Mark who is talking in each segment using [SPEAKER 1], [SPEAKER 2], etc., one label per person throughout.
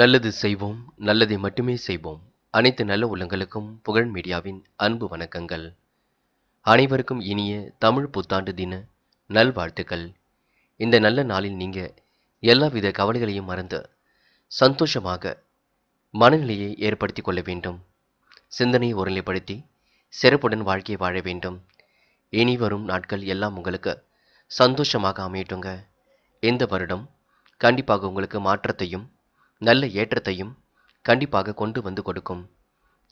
[SPEAKER 1] நல்லது செய்வோம் நல்லதை மட்டுமே செய்வோம் அனைத்து நல்ல உள்ளங்களுக்கும் புகழ் மீடியாவின் அன்பு வணக்கங்கள் அனைவருக்கும் இனிய தமிழ் புத்தாண்டு தின நல்வாழ்த்துக்கள் இந்த நல்ல நாளில் நீங்கள் எல்லாவித கவலைகளையும் மறந்து சந்தோஷமாக மனநிலையை ஏற்படுத்தி கொள்ள வேண்டும் சிந்தனையை ஒருநிலைப்படுத்தி சிறப்புடன் வாழ்க்கையை வாழ வேண்டும் இனி வரும் நாட்கள் எல்லாம் உங்களுக்கு சந்தோஷமாக அமையட்டுங்க இந்த வருடம் கண்டிப்பாக உங்களுக்கு மாற்றத்தையும் நல்ல ஏற்றத்தையும் கண்டிப்பாக கொண்டு வந்து கொடுக்கும்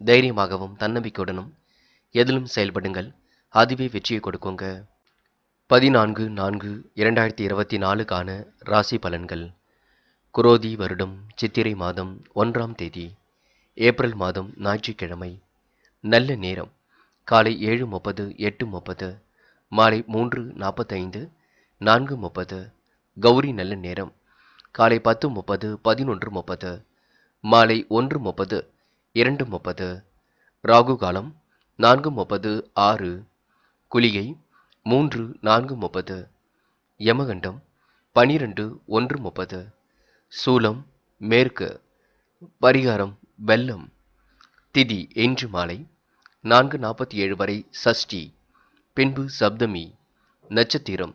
[SPEAKER 1] தைரியமாகவும் தன்னம்பிக்கையுடனும் எதிலும் செயல்படுங்கள் அதுவே வெற்றியை கொடுக்குங்க பதினான்கு நான்கு இரண்டாயிரத்தி இருபத்தி நாலுக்கான ராசி பலன்கள் குரோதி வருடம் சித்திரை மாதம் ஒன்றாம் தேதி ஏப்ரல் மாதம் ஞாயிற்றுக்கிழமை நல்ல நேரம் காலை ஏழு முப்பது எட்டு முப்பது மாலை மூன்று நாற்பத்தைந்து நான்கு முப்பது கௌரி நல்ல நேரம் காலை பத்து முப்பது பதினொன்று முப்பது மாலை ஒன்று முப்பது இரண்டு முப்பது ராகு காலம் நான்கு முப்பது ஆறு குளிகை மூன்று நான்கு முப்பது யமகண்டம் பனிரெண்டு ஒன்று முப்பது சூலம் மேற்கு பரிகாரம் வெள்ளம் திதி இன்று மாலை நான்கு நாற்பத்தி ஏழு வரை சஷ்டி பின்பு சப்தமி நட்சத்திரம்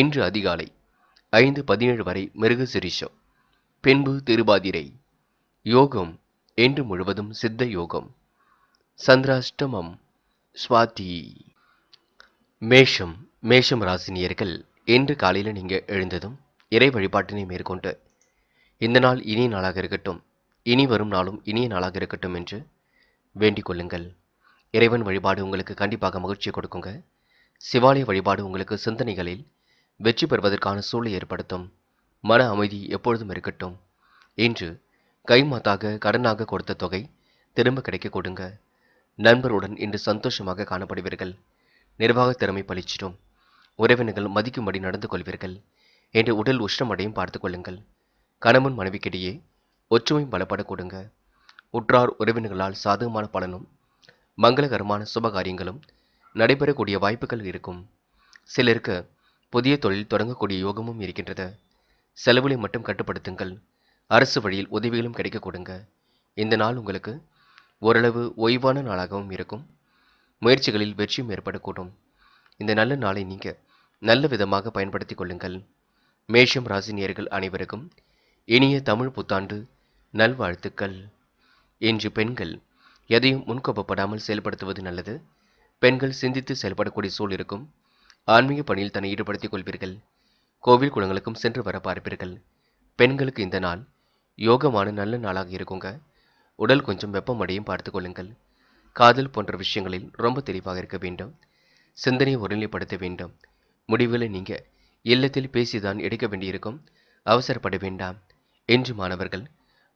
[SPEAKER 1] இன்று அதிகாலை ஐந்து பதினேழு வரை மிருக சிரிஷம் பின்பு திருபாதிரை யோகம் என்று முழுவதும் சித்த யோகம் சந்திராஷ்டமம் சுவாதி மேஷம் மேஷம் ராசினியர்கள் இன்று காலையில் நீங்கள் எழுந்ததும் இறை வழிபாட்டினை மேற்கொண்டு இந்த நாள் இனிய நாளாக இருக்கட்டும் இனி வரும் நாளும் இனிய நாளாக இருக்கட்டும் என்று வேண்டிக் கொள்ளுங்கள் இறைவன் வழிபாடு உங்களுக்கு கண்டிப்பாக மகிழ்ச்சி கொடுக்குங்க சிவாலய வழிபாடு உங்களுக்கு சிந்தனைகளில் வெற்றி பெறுவதற்கான சூழலை ஏற்படுத்தும் மன அமைதி எப்பொழுதும் இருக்கட்டும் இன்று கைமாத்தாக கடனாக கொடுத்த தொகை திரும்ப கிடைக்க கொடுங்க நண்பருடன் இன்று சந்தோஷமாக காணப்படுவீர்கள் நிர்வாக திறமை பளிச்சிடும் உறவினர்கள் மதிக்கும்படி நடந்து கொள்வீர்கள் என்று உடல் உஷ்ணமடையும் பார்த்து கொள்ளுங்கள் கணவன் மனைவிக்கிடையே ஒற்றுமை பலப்பட கொடுங்க உற்றார் உறவினர்களால் சாதகமான பலனும் மங்களகரமான சுபகாரியங்களும் நடைபெறக்கூடிய வாய்ப்புகள் இருக்கும் சிலருக்கு புதிய தொழில் தொடங்கக்கூடிய யோகமும் இருக்கின்றது செலவுகளை மட்டும் கட்டுப்படுத்துங்கள் அரசு வழியில் உதவிகளும் கிடைக்க கொடுங்க இந்த நாள் உங்களுக்கு ஓரளவு ஓய்வான நாளாகவும் இருக்கும் முயற்சிகளில் வெற்றியும் ஏற்படக்கூடும் இந்த நல்ல நாளை நீங்கள் நல்ல விதமாக பயன்படுத்தி கொள்ளுங்கள் மேஷம் ராசினியர்கள் அனைவருக்கும் இனிய தமிழ் புத்தாண்டு நல்வாழ்த்துக்கள் இன்று பெண்கள் எதையும் முன்கோபப்படாமல் செயல்படுத்துவது நல்லது பெண்கள் சிந்தித்து செயல்படக்கூடிய சூழ் இருக்கும் ஆன்மீக பணியில் தன்னை ஈடுபடுத்திக் கொள்வீர்கள் கோவில் குளங்களுக்கும் சென்று வர பார்ப்பீர்கள் பெண்களுக்கு இந்த நாள் யோகமான நல்ல நாளாக இருக்குங்க உடல் கொஞ்சம் வெப்பமடையும் பார்த்து கொள்ளுங்கள் காதல் போன்ற விஷயங்களில் ரொம்ப தெளிவாக இருக்க வேண்டும் சிந்தனையை ஒருநிலைப்படுத்த வேண்டும் முடிவுகளை நீங்கள் இல்லத்தில் பேசிதான் எடுக்க வேண்டியிருக்கும் அவசரப்பட வேண்டாம் என்று மாணவர்கள்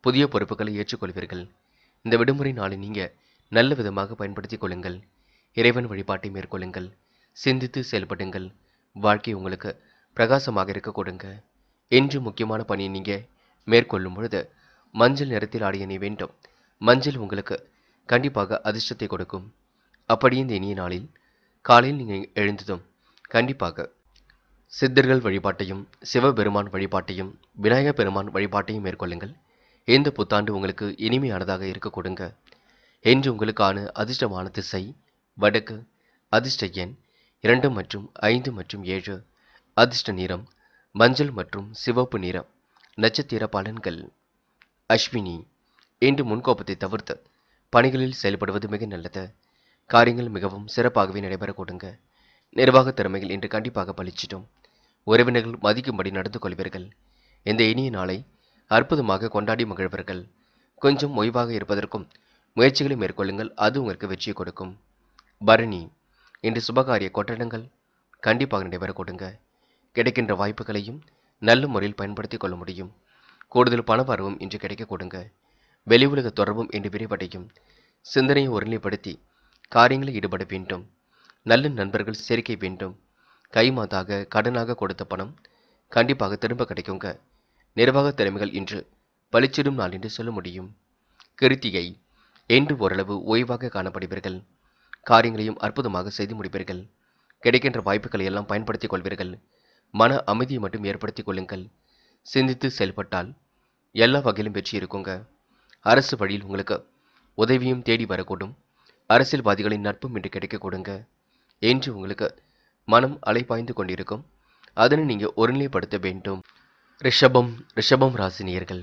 [SPEAKER 1] புதிய பொறுப்புகளை ஏற்றுக்கொள்வீர்கள் இந்த விடுமுறை நாளை நீங்கள் நல்ல விதமாக பயன்படுத்திக் கொள்ளுங்கள் இறைவன் வழிபாட்டை மேற்கொள்ளுங்கள் சிந்தித்து செயல்படுங்கள் வாழ்க்கை உங்களுக்கு பிரகாசமாக இருக்க கொடுங்க என்று முக்கியமான பணியை நீங்கள் மேற்கொள்ளும் பொழுது மஞ்சள் நிறத்தில் ஆடிய நீ வேண்டும் மஞ்சள் உங்களுக்கு கண்டிப்பாக அதிர்ஷ்டத்தை கொடுக்கும் அப்படியே இந்த இனிய நாளில் காலையில் நீங்கள் எழுந்ததும் கண்டிப்பாக சித்தர்கள் வழிபாட்டையும் சிவபெருமான் வழிபாட்டையும் விநாயகர் பெருமான் வழிபாட்டையும் மேற்கொள்ளுங்கள் இந்த புத்தாண்டு உங்களுக்கு இனிமையானதாக இருக்க கொடுங்க என்று உங்களுக்கான அதிர்ஷ்டமான திசை வடக்கு அதிர்ஷ்ட எண் இரண்டு மற்றும் ஐந்து மற்றும் ஏழு அதிர்ஷ்ட நிறம் மஞ்சள் மற்றும் சிவப்பு நிறம் நட்சத்திர பலன்கள் அஸ்வினி இன்று முன்கோபத்தை தவிர்த்து பணிகளில் செயல்படுவது மிக நல்லது காரியங்கள் மிகவும் சிறப்பாகவே நடைபெற கொடுங்க நிர்வாக திறமைகள் இன்று கண்டிப்பாக பலிச்சிட்டோம் உறவினர்கள் மதிக்கும்படி நடந்து கொள்வீர்கள் இந்த இனிய நாளை அற்புதமாக கொண்டாடி மகிழ்வர்கள் கொஞ்சம் ஓய்வாக இருப்பதற்கும் முயற்சிகளை மேற்கொள்ளுங்கள் அது உங்களுக்கு வெற்றியை கொடுக்கும் பரணி இன்று சுபகாரிய கொட்டடங்கள் கண்டிப்பாக நடைபெற கொடுங்க கிடைக்கின்ற வாய்ப்புகளையும் நல்ல முறையில் பயன்படுத்தி கொள்ள முடியும் கூடுதல் பணவரவும் இன்று கிடைக்க கொடுங்க வெளி உலக தொடர்பும் இன்று விரிவடையும் சிந்தனையை ஒருநிலைப்படுத்தி காரியங்களில் ஈடுபட வேண்டும் நல்ல நண்பர்கள் சேர்க்கை வேண்டும் கைமாதாக கடனாக கொடுத்த பணம் கண்டிப்பாக திரும்ப கிடைக்குங்க நிர்வாக திறமைகள் இன்று பளிச்சிடும் நாள் என்று சொல்ல முடியும் கிருத்தியை என்று ஓரளவு ஓய்வாக காணப்படுவீர்கள் காரியங்களையும் அற்புதமாக செய்து முடிப்பீர்கள் கிடைக்கின்ற வாய்ப்புகளை எல்லாம் பயன்படுத்திக் கொள்வீர்கள் மன அமைதியை மட்டும் ஏற்படுத்திக் கொள்ளுங்கள் சிந்தித்து செயல்பட்டால் எல்லா வகையிலும் வெற்றி இருக்குங்க அரசு வழியில் உங்களுக்கு உதவியும் தேடி வரக்கூடும் அரசியல்வாதிகளின் நட்பும் இன்று கொடுங்க என்று உங்களுக்கு மனம் அலைப்பாய்ந்து கொண்டிருக்கும் அதனை நீங்கள் ஒருநிலைப்படுத்த வேண்டும் ரிஷபம் ரிஷபம் ராசினியர்கள்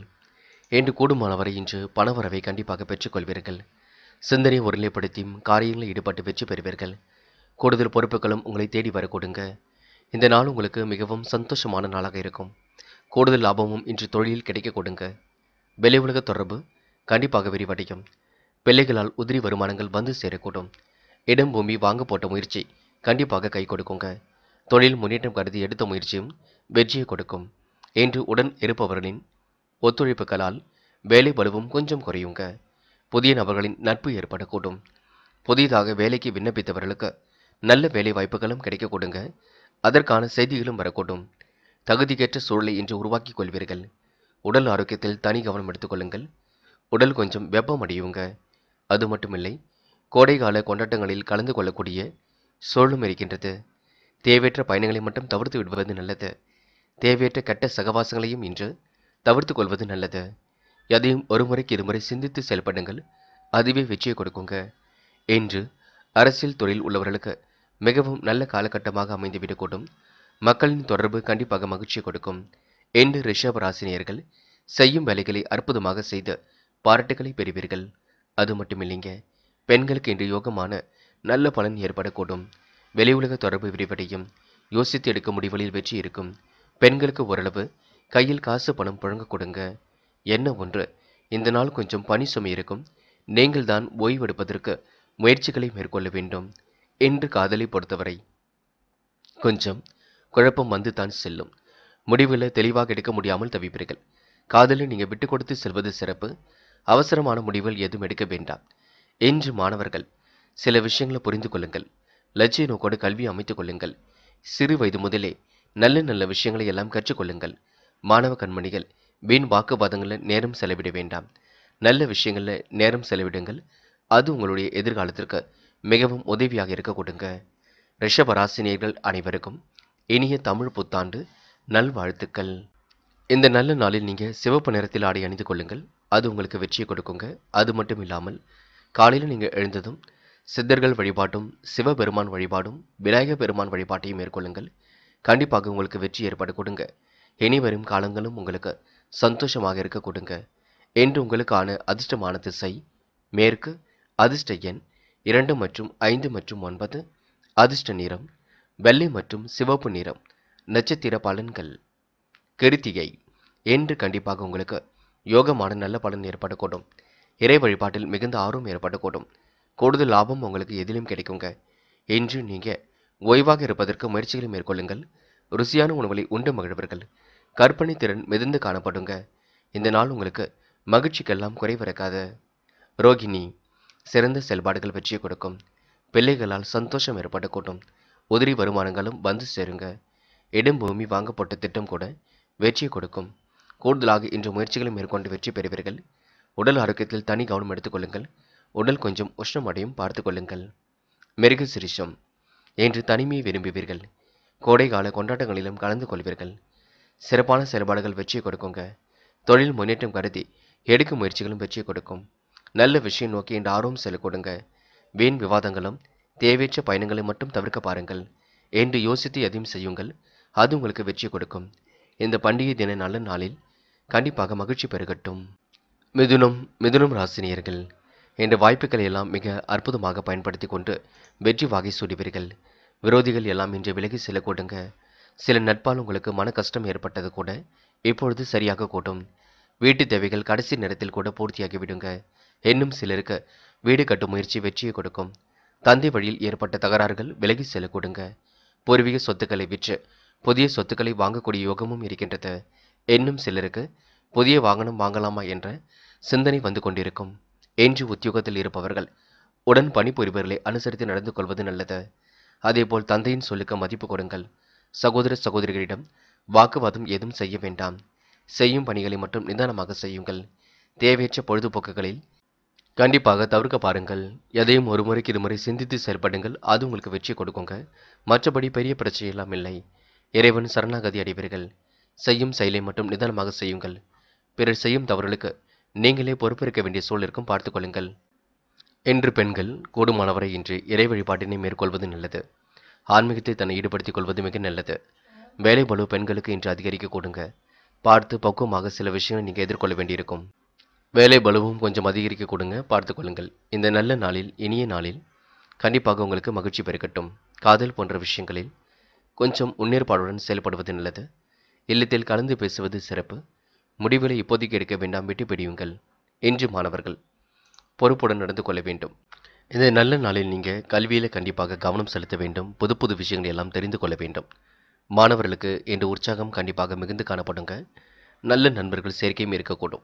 [SPEAKER 1] என்று கூடுமானவரை இன்று பணவரவை கண்டிப்பாக பெற்றுக்கொள்வீர்கள் சிந்தனை ஒருநிலைப்படுத்தியும் காரியங்களில் ஈடுபட்டு வெற்றி பெறுவீர்கள் கூடுதல் பொறுப்புகளும் உங்களை தேடி கொடுங்க இந்த நாள் உங்களுக்கு மிகவும் சந்தோஷமான நாளாக இருக்கும் கூடுதல் லாபமும் இன்று தொழிலில் கிடைக்க கொடுங்க வெளி உலக தொடர்பு கண்டிப்பாக விரிவடையும் பிள்ளைகளால் உதிரி வருமானங்கள் வந்து சேரக்கூடும் இடம் பூமி வாங்க போட்ட முயற்சி கண்டிப்பாக கை கொடுக்குங்க தொழில் முன்னேற்றம் கருதி எடுத்த முயற்சியும் வெற்றியை கொடுக்கும் என்று உடன் இருப்பவர்களின் ஒத்துழைப்புகளால் வேலை பலுவும் கொஞ்சம் குறையுங்க புதிய நபர்களின் நட்பு ஏற்படக்கூடும் புதிதாக வேலைக்கு விண்ணப்பித்தவர்களுக்கு நல்ல வேலை வாய்ப்புகளும் கிடைக்க கொடுங்க அதற்கான செய்திகளும் வரக்கூடும் தகுதிக்கேற்ற சூழலை இன்று உருவாக்கி கொள்வீர்கள் உடல் ஆரோக்கியத்தில் தனி கவனம் எடுத்துக்கொள்ளுங்கள் உடல் கொஞ்சம் வெப்பம் அடையுங்க அது மட்டுமில்லை கோடைகால கொண்டாட்டங்களில் கலந்து கொள்ளக்கூடிய சூழலும் இருக்கின்றது தேவையற்ற பயணங்களை மட்டும் தவிர்த்து விடுவது நல்லது தேவையற்ற கெட்ட சகவாசங்களையும் இன்று தவிர்த்து கொள்வது நல்லது எதையும் ஒருமுறைக்கு இருமுறை சிந்தித்து செயல்படுங்கள் அதுவே வெற்றியை கொடுக்குங்க என்று அரசியல் தொழில் உள்ளவர்களுக்கு மிகவும் நல்ல காலகட்டமாக அமைந்துவிடக்கூடும் மக்களின் தொடர்பு கண்டிப்பாக மகிழ்ச்சி கொடுக்கும் என்று ரிஷப ராசினியர்கள் செய்யும் வேலைகளை அற்புதமாக செய்து பாராட்டுகளை பெறுவீர்கள் அது மட்டும் இல்லைங்க பெண்களுக்கு இன்று யோகமான நல்ல பலன் ஏற்படக்கூடும் வெளி உலக தொடர்பு விரிவடையும் யோசித்து எடுக்க முடிவுகளில் வெற்றி இருக்கும் பெண்களுக்கு ஓரளவு கையில் காசு பணம் புழங்க கொடுங்க என்ன ஒன்று இந்த நாள் கொஞ்சம் பணி சுமை இருக்கும் நீங்கள் தான் ஓய்வெடுப்பதற்கு முயற்சிகளை மேற்கொள்ள வேண்டும் என்று காதலை பொறுத்தவரை கொஞ்சம் குழப்பம் வந்து தான் செல்லும் முடிவில் தெளிவாக எடுக்க முடியாமல் தவிப்பீர்கள் காதலை நீங்கள் விட்டு கொடுத்து செல்வது சிறப்பு அவசரமான முடிவில் எதுவும் எடுக்க வேண்டாம் என்று மாணவர்கள் சில விஷயங்களை புரிந்து கொள்ளுங்கள் லட்சிய நோக்கோடு கல்வி அமைத்துக் கொள்ளுங்கள் சிறு வயது முதலே நல்ல நல்ல விஷயங்களை எல்லாம் கற்றுக்கொள்ளுங்கள் மாணவ கண்மணிகள் வீண் வாக்குவாதங்களில் நேரம் செலவிட வேண்டாம் நல்ல விஷயங்களில் நேரம் செலவிடுங்கள் அது உங்களுடைய எதிர்காலத்திற்கு மிகவும் உதவியாக இருக்கக்கூடுங்க ரிஷபராசினியர்கள் அனைவருக்கும் இனிய தமிழ் புத்தாண்டு நல்வாழ்த்துக்கள் இந்த நல்ல நாளில் நீங்கள் சிவப்பு நிறத்தில் ஆடை அணிந்து கொள்ளுங்கள் அது உங்களுக்கு வெற்றியை கொடுக்குங்க அது மட்டும் இல்லாமல் காலையில் நீங்கள் எழுந்ததும் சித்தர்கள் வழிபாட்டும் சிவபெருமான் வழிபாடும் விநாயக பெருமான் வழிபாட்டையும் மேற்கொள்ளுங்கள் கண்டிப்பாக உங்களுக்கு வெற்றி ஏற்பாடு கொடுங்க இனி வரும் காலங்களும் உங்களுக்கு சந்தோஷமாக இருக்க கொடுங்க என்று உங்களுக்கான அதிர்ஷ்டமான திசை மேற்கு அதிர்ஷ்ட எண் இரண்டு மற்றும் ஐந்து மற்றும் ஒன்பது அதிர்ஷ்ட நிறம் வெள்ளை மற்றும் சிவப்பு நிறம் நட்சத்திர பலன்கள் கிருத்திகை என்று கண்டிப்பாக உங்களுக்கு யோகமான நல்ல பலன் ஏற்படக்கூடும் இறை வழிபாட்டில் மிகுந்த ஆர்வம் ஏற்படக்கூடும் கூடுதல் லாபம் உங்களுக்கு எதிலும் கிடைக்குங்க என்று நீங்கள் ஓய்வாக இருப்பதற்கு முயற்சிகளை மேற்கொள்ளுங்கள் ருசியான உணவுகளை உண்டு மகிழ்வர்கள் கற்பனை திறன் மிதந்து காணப்படுங்க இந்த நாள் உங்களுக்கு மகிழ்ச்சிக்கெல்லாம் குறைவிறக்காது ரோகிணி சிறந்த செயல்பாடுகள் வெற்றியை கொடுக்கும் பிள்ளைகளால் சந்தோஷம் ஏற்படக்கூடும் உதிரி வருமானங்களும் வந்து சேருங்க இடம் பூமி வாங்கப்பட்ட திட்டம் கூட வெற்றியை கொடுக்கும் கூடுதலாக இன்று முயற்சிகளை மேற்கொண்டு வெற்றி பெறுவீர்கள் உடல் ஆரோக்கியத்தில் தனி கவனம் எடுத்துக்கொள்ளுங்கள் உடல் கொஞ்சம் உஷ்ணமடையும் பார்த்துக்கொள்ளுங்கள் கொள்ளுங்கள் மிருக சிரிஷம் என்று தனிமையை விரும்புவீர்கள் கோடைகால கொண்டாட்டங்களிலும் கலந்து கொள்வீர்கள் சிறப்பான செயல்பாடுகள் வெற்றியை கொடுக்குங்க தொழில் முன்னேற்றம் கருதி எடுக்கும் முயற்சிகளும் வெற்றியை கொடுக்கும் நல்ல விஷயம் நோக்கி இன்று ஆர்வம் செல்ல கொடுங்க வீண் விவாதங்களும் தேவையற்ற பயணங்களை மட்டும் தவிர்க்க பாருங்கள் என்று யோசித்து எதையும் செய்யுங்கள் அது உங்களுக்கு வெற்றி கொடுக்கும் இந்த பண்டிகை தின நல்ல நாளில் கண்டிப்பாக மகிழ்ச்சி பெருகட்டும் மிதுனம் மிதுனம் ராசினியர்கள் என்ற வாய்ப்புகளை எல்லாம் மிக அற்புதமாக பயன்படுத்தி கொண்டு வெற்றி வாகை சூடுவீர்கள் விரோதிகள் எல்லாம் இன்று விலகி செல்ல கொடுங்க சில நட்பால் உங்களுக்கு மன கஷ்டம் ஏற்பட்டது கூட இப்பொழுது சரியாக கூட்டும் வீட்டு தேவைகள் கடைசி நேரத்தில் கூட பூர்த்தியாகி விடுங்க இன்னும் சிலருக்கு வீடு கட்டும் முயற்சி வெற்றியை கொடுக்கும் தந்தை வழியில் ஏற்பட்ட தகராறுகள் விலகி செல்ல கொடுங்க பூர்வீக சொத்துக்களை விற்று புதிய சொத்துக்களை வாங்கக்கூடிய யோகமும் இருக்கின்றது இன்னும் சிலருக்கு புதிய வாகனம் வாங்கலாமா என்ற சிந்தனை வந்து கொண்டிருக்கும் என்று உத்தியோகத்தில் இருப்பவர்கள் உடன் பணிபுரிபவர்களை அனுசரித்து நடந்து கொள்வது நல்லது அதேபோல் தந்தையின் சொல்லுக்கு மதிப்பு கொடுங்கள் சகோதர சகோதரிகளிடம் வாக்குவாதம் எதுவும் செய்ய வேண்டாம் செய்யும் பணிகளை மட்டும் நிதானமாக செய்யுங்கள் தேவையற்ற பொழுதுபோக்குகளில் கண்டிப்பாக தவிர்க்க பாருங்கள் எதையும் ஒரு முறைக்கு இதுமுறை சிந்தித்து செயல்படுங்கள் அது உங்களுக்கு வெற்றி கொடுக்குங்க மற்றபடி பெரிய எல்லாம் இல்லை இறைவன் சரணாகதி அடைவீர்கள் செய்யும் செயலை மட்டும் நிதானமாக செய்யுங்கள் பிறர் செய்யும் தவறுகளுக்கு நீங்களே பொறுப்பேற்க வேண்டிய சூழலுக்கும் பார்த்துக்கொள்ளுங்கள் என்று பெண்கள் கூடுமானவரை இன்று இறை வழிபாட்டினை மேற்கொள்வது நல்லது ஆன்மீகத்தை தன்னை ஈடுபடுத்திக் கொள்வது மிக நல்லது வேலை பளு பெண்களுக்கு இன்று அதிகரிக்க கொடுங்க பார்த்து பக்குவமாக சில விஷயங்களை நீங்கள் எதிர்கொள்ள வேண்டியிருக்கும் வேலை பளுவும் கொஞ்சம் அதிகரிக்க கொடுங்க கொள்ளுங்கள் இந்த நல்ல நாளில் இனிய நாளில் கண்டிப்பாக உங்களுக்கு மகிழ்ச்சி பெருக்கட்டும் காதல் போன்ற விஷயங்களில் கொஞ்சம் முன்னேற்பாடுடன் செயல்படுவது நல்லது இல்லத்தில் கலந்து பேசுவது சிறப்பு முடிவுகளை இப்போதைக்கு எடுக்க வேண்டாம் விட்டு பிடியுங்கள் என்று மாணவர்கள் பொறுப்புடன் நடந்து கொள்ள வேண்டும் இந்த நல்ல நாளில் நீங்கள் கல்வியில் கண்டிப்பாக கவனம் செலுத்த வேண்டும் புது புது விஷயங்களை எல்லாம் தெரிந்து கொள்ள வேண்டும் மாணவர்களுக்கு இன்று உற்சாகம் கண்டிப்பாக மிகுந்து காணப்படுங்க நல்ல நண்பர்கள் சேர்க்கையும் இருக்கக்கூடும்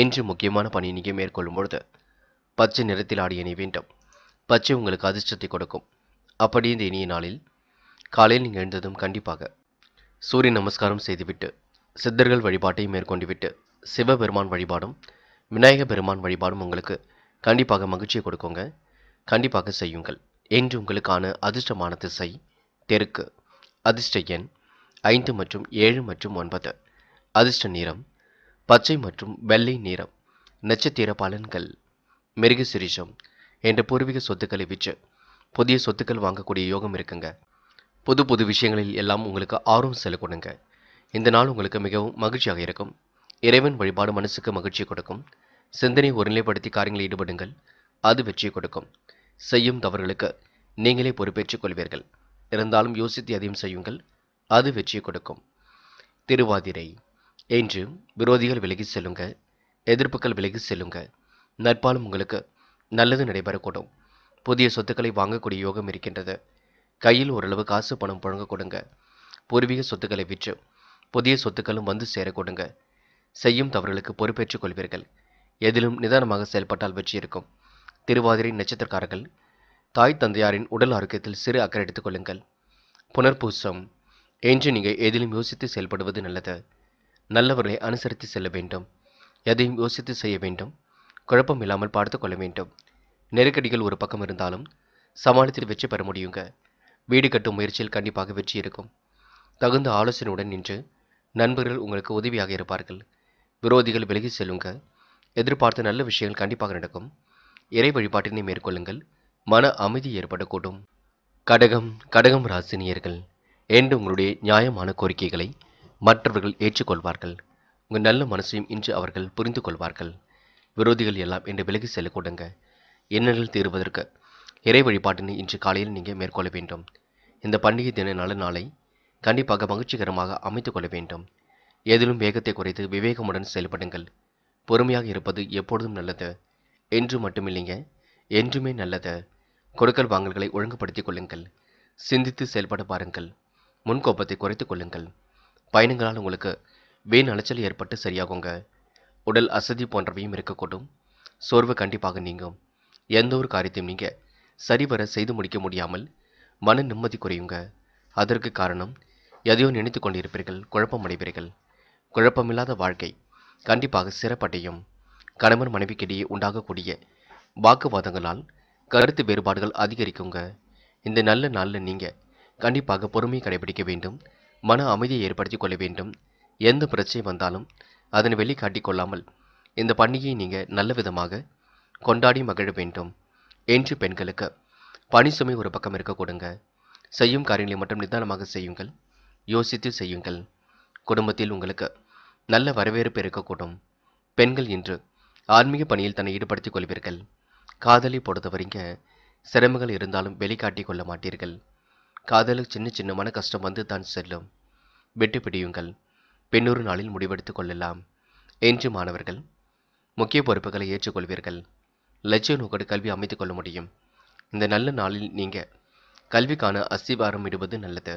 [SPEAKER 1] என்று முக்கியமான பணியை நீங்கள் மேற்கொள்ளும் பொழுது பச்சை நிறத்தில் ஆடிய இணை வேண்டும் பச்சை உங்களுக்கு அதிர்ஷ்டத்தை கொடுக்கும் அப்படி இந்த இனிய நாளில் காலையில் நீங்கள் எழுந்ததும் கண்டிப்பாக சூரிய நமஸ்காரம் செய்துவிட்டு சித்தர்கள் வழிபாட்டை மேற்கொண்டுவிட்டு சிவபெருமான் வழிபாடும் விநாயக பெருமான் வழிபாடும் உங்களுக்கு கண்டிப்பாக மகிழ்ச்சியை கொடுக்குங்க கண்டிப்பாக செய்யுங்கள் என்று உங்களுக்கான அதிர்ஷ்டமான திசை தெற்கு அதிர்ஷ்ட எண் ஐந்து மற்றும் ஏழு மற்றும் ஒன்பது அதிர்ஷ்ட நிறம் பச்சை மற்றும் வெள்ளை நிறம் நட்சத்திர பலன்கள் மிருக சிரிஷம் என்ற பூர்வீக சொத்துக்களை விற்று புதிய சொத்துக்கள் வாங்கக்கூடிய யோகம் இருக்குங்க புது புது விஷயங்களில் எல்லாம் உங்களுக்கு ஆர்வம் செலுத்தணுங்க இந்த நாள் உங்களுக்கு மிகவும் மகிழ்ச்சியாக இருக்கும் இறைவன் வழிபாடு மனசுக்கு மகிழ்ச்சி கொடுக்கும் சிந்தனை ஒருநிலைப்படுத்தி காரியங்களில் ஈடுபடுங்கள் அது வெற்றியை கொடுக்கும் செய்யும் தவறுகளுக்கு நீங்களே பொறுப்பேற்றுக் கொள்வீர்கள் இருந்தாலும் யோசித்து அதையும் செய்யுங்கள் அது வெற்றியை கொடுக்கும் திருவாதிரை என்று விரோதிகள் விலகி செல்லுங்க எதிர்ப்புகள் விலகி செல்லுங்க நட்பாலும் உங்களுக்கு நல்லது நடைபெறக்கூடும் புதிய சொத்துக்களை வாங்கக்கூடிய யோகம் இருக்கின்றது கையில் ஓரளவு காசு பணம் புழங்க கொடுங்க பூர்வீக சொத்துக்களை விற்று புதிய சொத்துக்களும் வந்து சேர கொடுங்க செய்யும் தவறுகளுக்கு பொறுப்பேற்றுக் கொள்வீர்கள் எதிலும் நிதானமாக செயல்பட்டால் வெற்றி இருக்கும் திருவாதிரை நட்சத்திரக்காரர்கள் தாய் தந்தையாரின் உடல் ஆரோக்கியத்தில் சிறு அக்கறை எடுத்துக் கொள்ளுங்கள் புனர்பூசம் என்று நீங்கள் எதிலும் யோசித்து செயல்படுவது நல்லது நல்லவர்களை அனுசரித்து செல்ல வேண்டும் எதையும் யோசித்து செய்ய வேண்டும் குழப்பம் இல்லாமல் பார்த்து கொள்ள வேண்டும் நெருக்கடிகள் ஒரு பக்கம் இருந்தாலும் சமாளித்தில் வெற்றி பெற முடியுங்க வீடு கட்டும் முயற்சியில் கண்டிப்பாக வெற்றி இருக்கும் தகுந்த ஆலோசனையுடன் நின்று நண்பர்கள் உங்களுக்கு உதவியாக இருப்பார்கள் விரோதிகள் விலகி செல்லுங்க எதிர்பார்த்த நல்ல விஷயங்கள் கண்டிப்பாக நடக்கும் இறை வழிபாட்டினை மேற்கொள்ளுங்கள் மன அமைதி ஏற்படக்கூடும் கடகம் கடகம் ராசினியர்கள் என்று உங்களுடைய நியாயமான கோரிக்கைகளை மற்றவர்கள் ஏற்றுக்கொள்வார்கள் உங்கள் நல்ல மனசையும் இன்று அவர்கள் புரிந்து கொள்வார்கள் விரோதிகள் எல்லாம் என்று விலகி செல்லக்கூடுங்க எண்ணங்கள் தீர்வதற்கு இறை வழிபாட்டினை இன்று காலையில் நீங்கள் மேற்கொள்ள வேண்டும் இந்த பண்டிகை தின நல்ல நாளை கண்டிப்பாக மகிழ்ச்சிகரமாக அமைத்து கொள்ள வேண்டும் எதிலும் வேகத்தை குறைத்து விவேகமுடன் செயல்படுங்கள் பொறுமையாக இருப்பது எப்பொழுதும் நல்லது என்று மட்டுமில்லைங்க என்றுமே நல்லதை கொடுக்கல் வாங்கல்களை ஒழுங்குபடுத்திக் கொள்ளுங்கள் சிந்தித்து செயல்பட பாருங்கள் முன்கோப்பத்தை குறைத்துக் கொள்ளுங்கள் பயணங்களால் உங்களுக்கு வீண் அலைச்சல் ஏற்பட்டு சரியாகுங்க உடல் அசதி போன்றவையும் இருக்கக்கூடும் சோர்வு கண்டிப்பாக நீங்கும் எந்த ஒரு காரியத்தையும் நீங்கள் சரிவர செய்து முடிக்க முடியாமல் மன நிம்மதி குறையுங்க அதற்கு காரணம் எதையோ நினைத்து கொண்டிருப்பீர்கள் குழப்பமடைவீர்கள் குழப்பமில்லாத வாழ்க்கை கண்டிப்பாக சிறப்படையும் கணவன் மனைவிக்கிடையே உண்டாகக்கூடிய வாக்குவாதங்களால் கருத்து வேறுபாடுகள் அதிகரிக்குங்க இந்த நல்ல நாளில் நீங்கள் கண்டிப்பாக பொறுமையை கடைபிடிக்க வேண்டும் மன அமைதியை ஏற்படுத்தி கொள்ள வேண்டும் எந்த பிரச்சனை வந்தாலும் அதனை வெளிக்காட்டி கொள்ளாமல் இந்த பண்டிகையை நீங்கள் நல்ல விதமாக கொண்டாடி மகிழ வேண்டும் என்று பெண்களுக்கு பணி சுமை ஒரு பக்கம் இருக்கக்கூடுங்க செய்யும் காரியங்களை மட்டும் நிதானமாக செய்யுங்கள் யோசித்து செய்யுங்கள் குடும்பத்தில் உங்களுக்கு நல்ல வரவேற்பு இருக்கக்கூடும் பெண்கள் இன்று ஆன்மீக பணியில் தன்னை ஈடுபடுத்திக் கொள்வீர்கள் காதலை பொறுத்தவரைங்க சிரமங்கள் இருந்தாலும் வெளிக்காட்டி கொள்ள மாட்டீர்கள் காதலுக்கு சின்ன சின்னமான கஷ்டம் வந்து தான் செல்லும் வெட்டு பிடியுங்கள் பின்னொரு நாளில் முடிவெடுத்து கொள்ளலாம் என்று மாணவர்கள் முக்கிய பொறுப்புகளை ஏற்றுக்கொள்வீர்கள் லட்சிய நோக்கோடு கல்வி அமைத்துக் கொள்ள முடியும் இந்த நல்ல நாளில் நீங்கள் கல்விக்கான அஸ்திவாரம் இடுவது நல்லது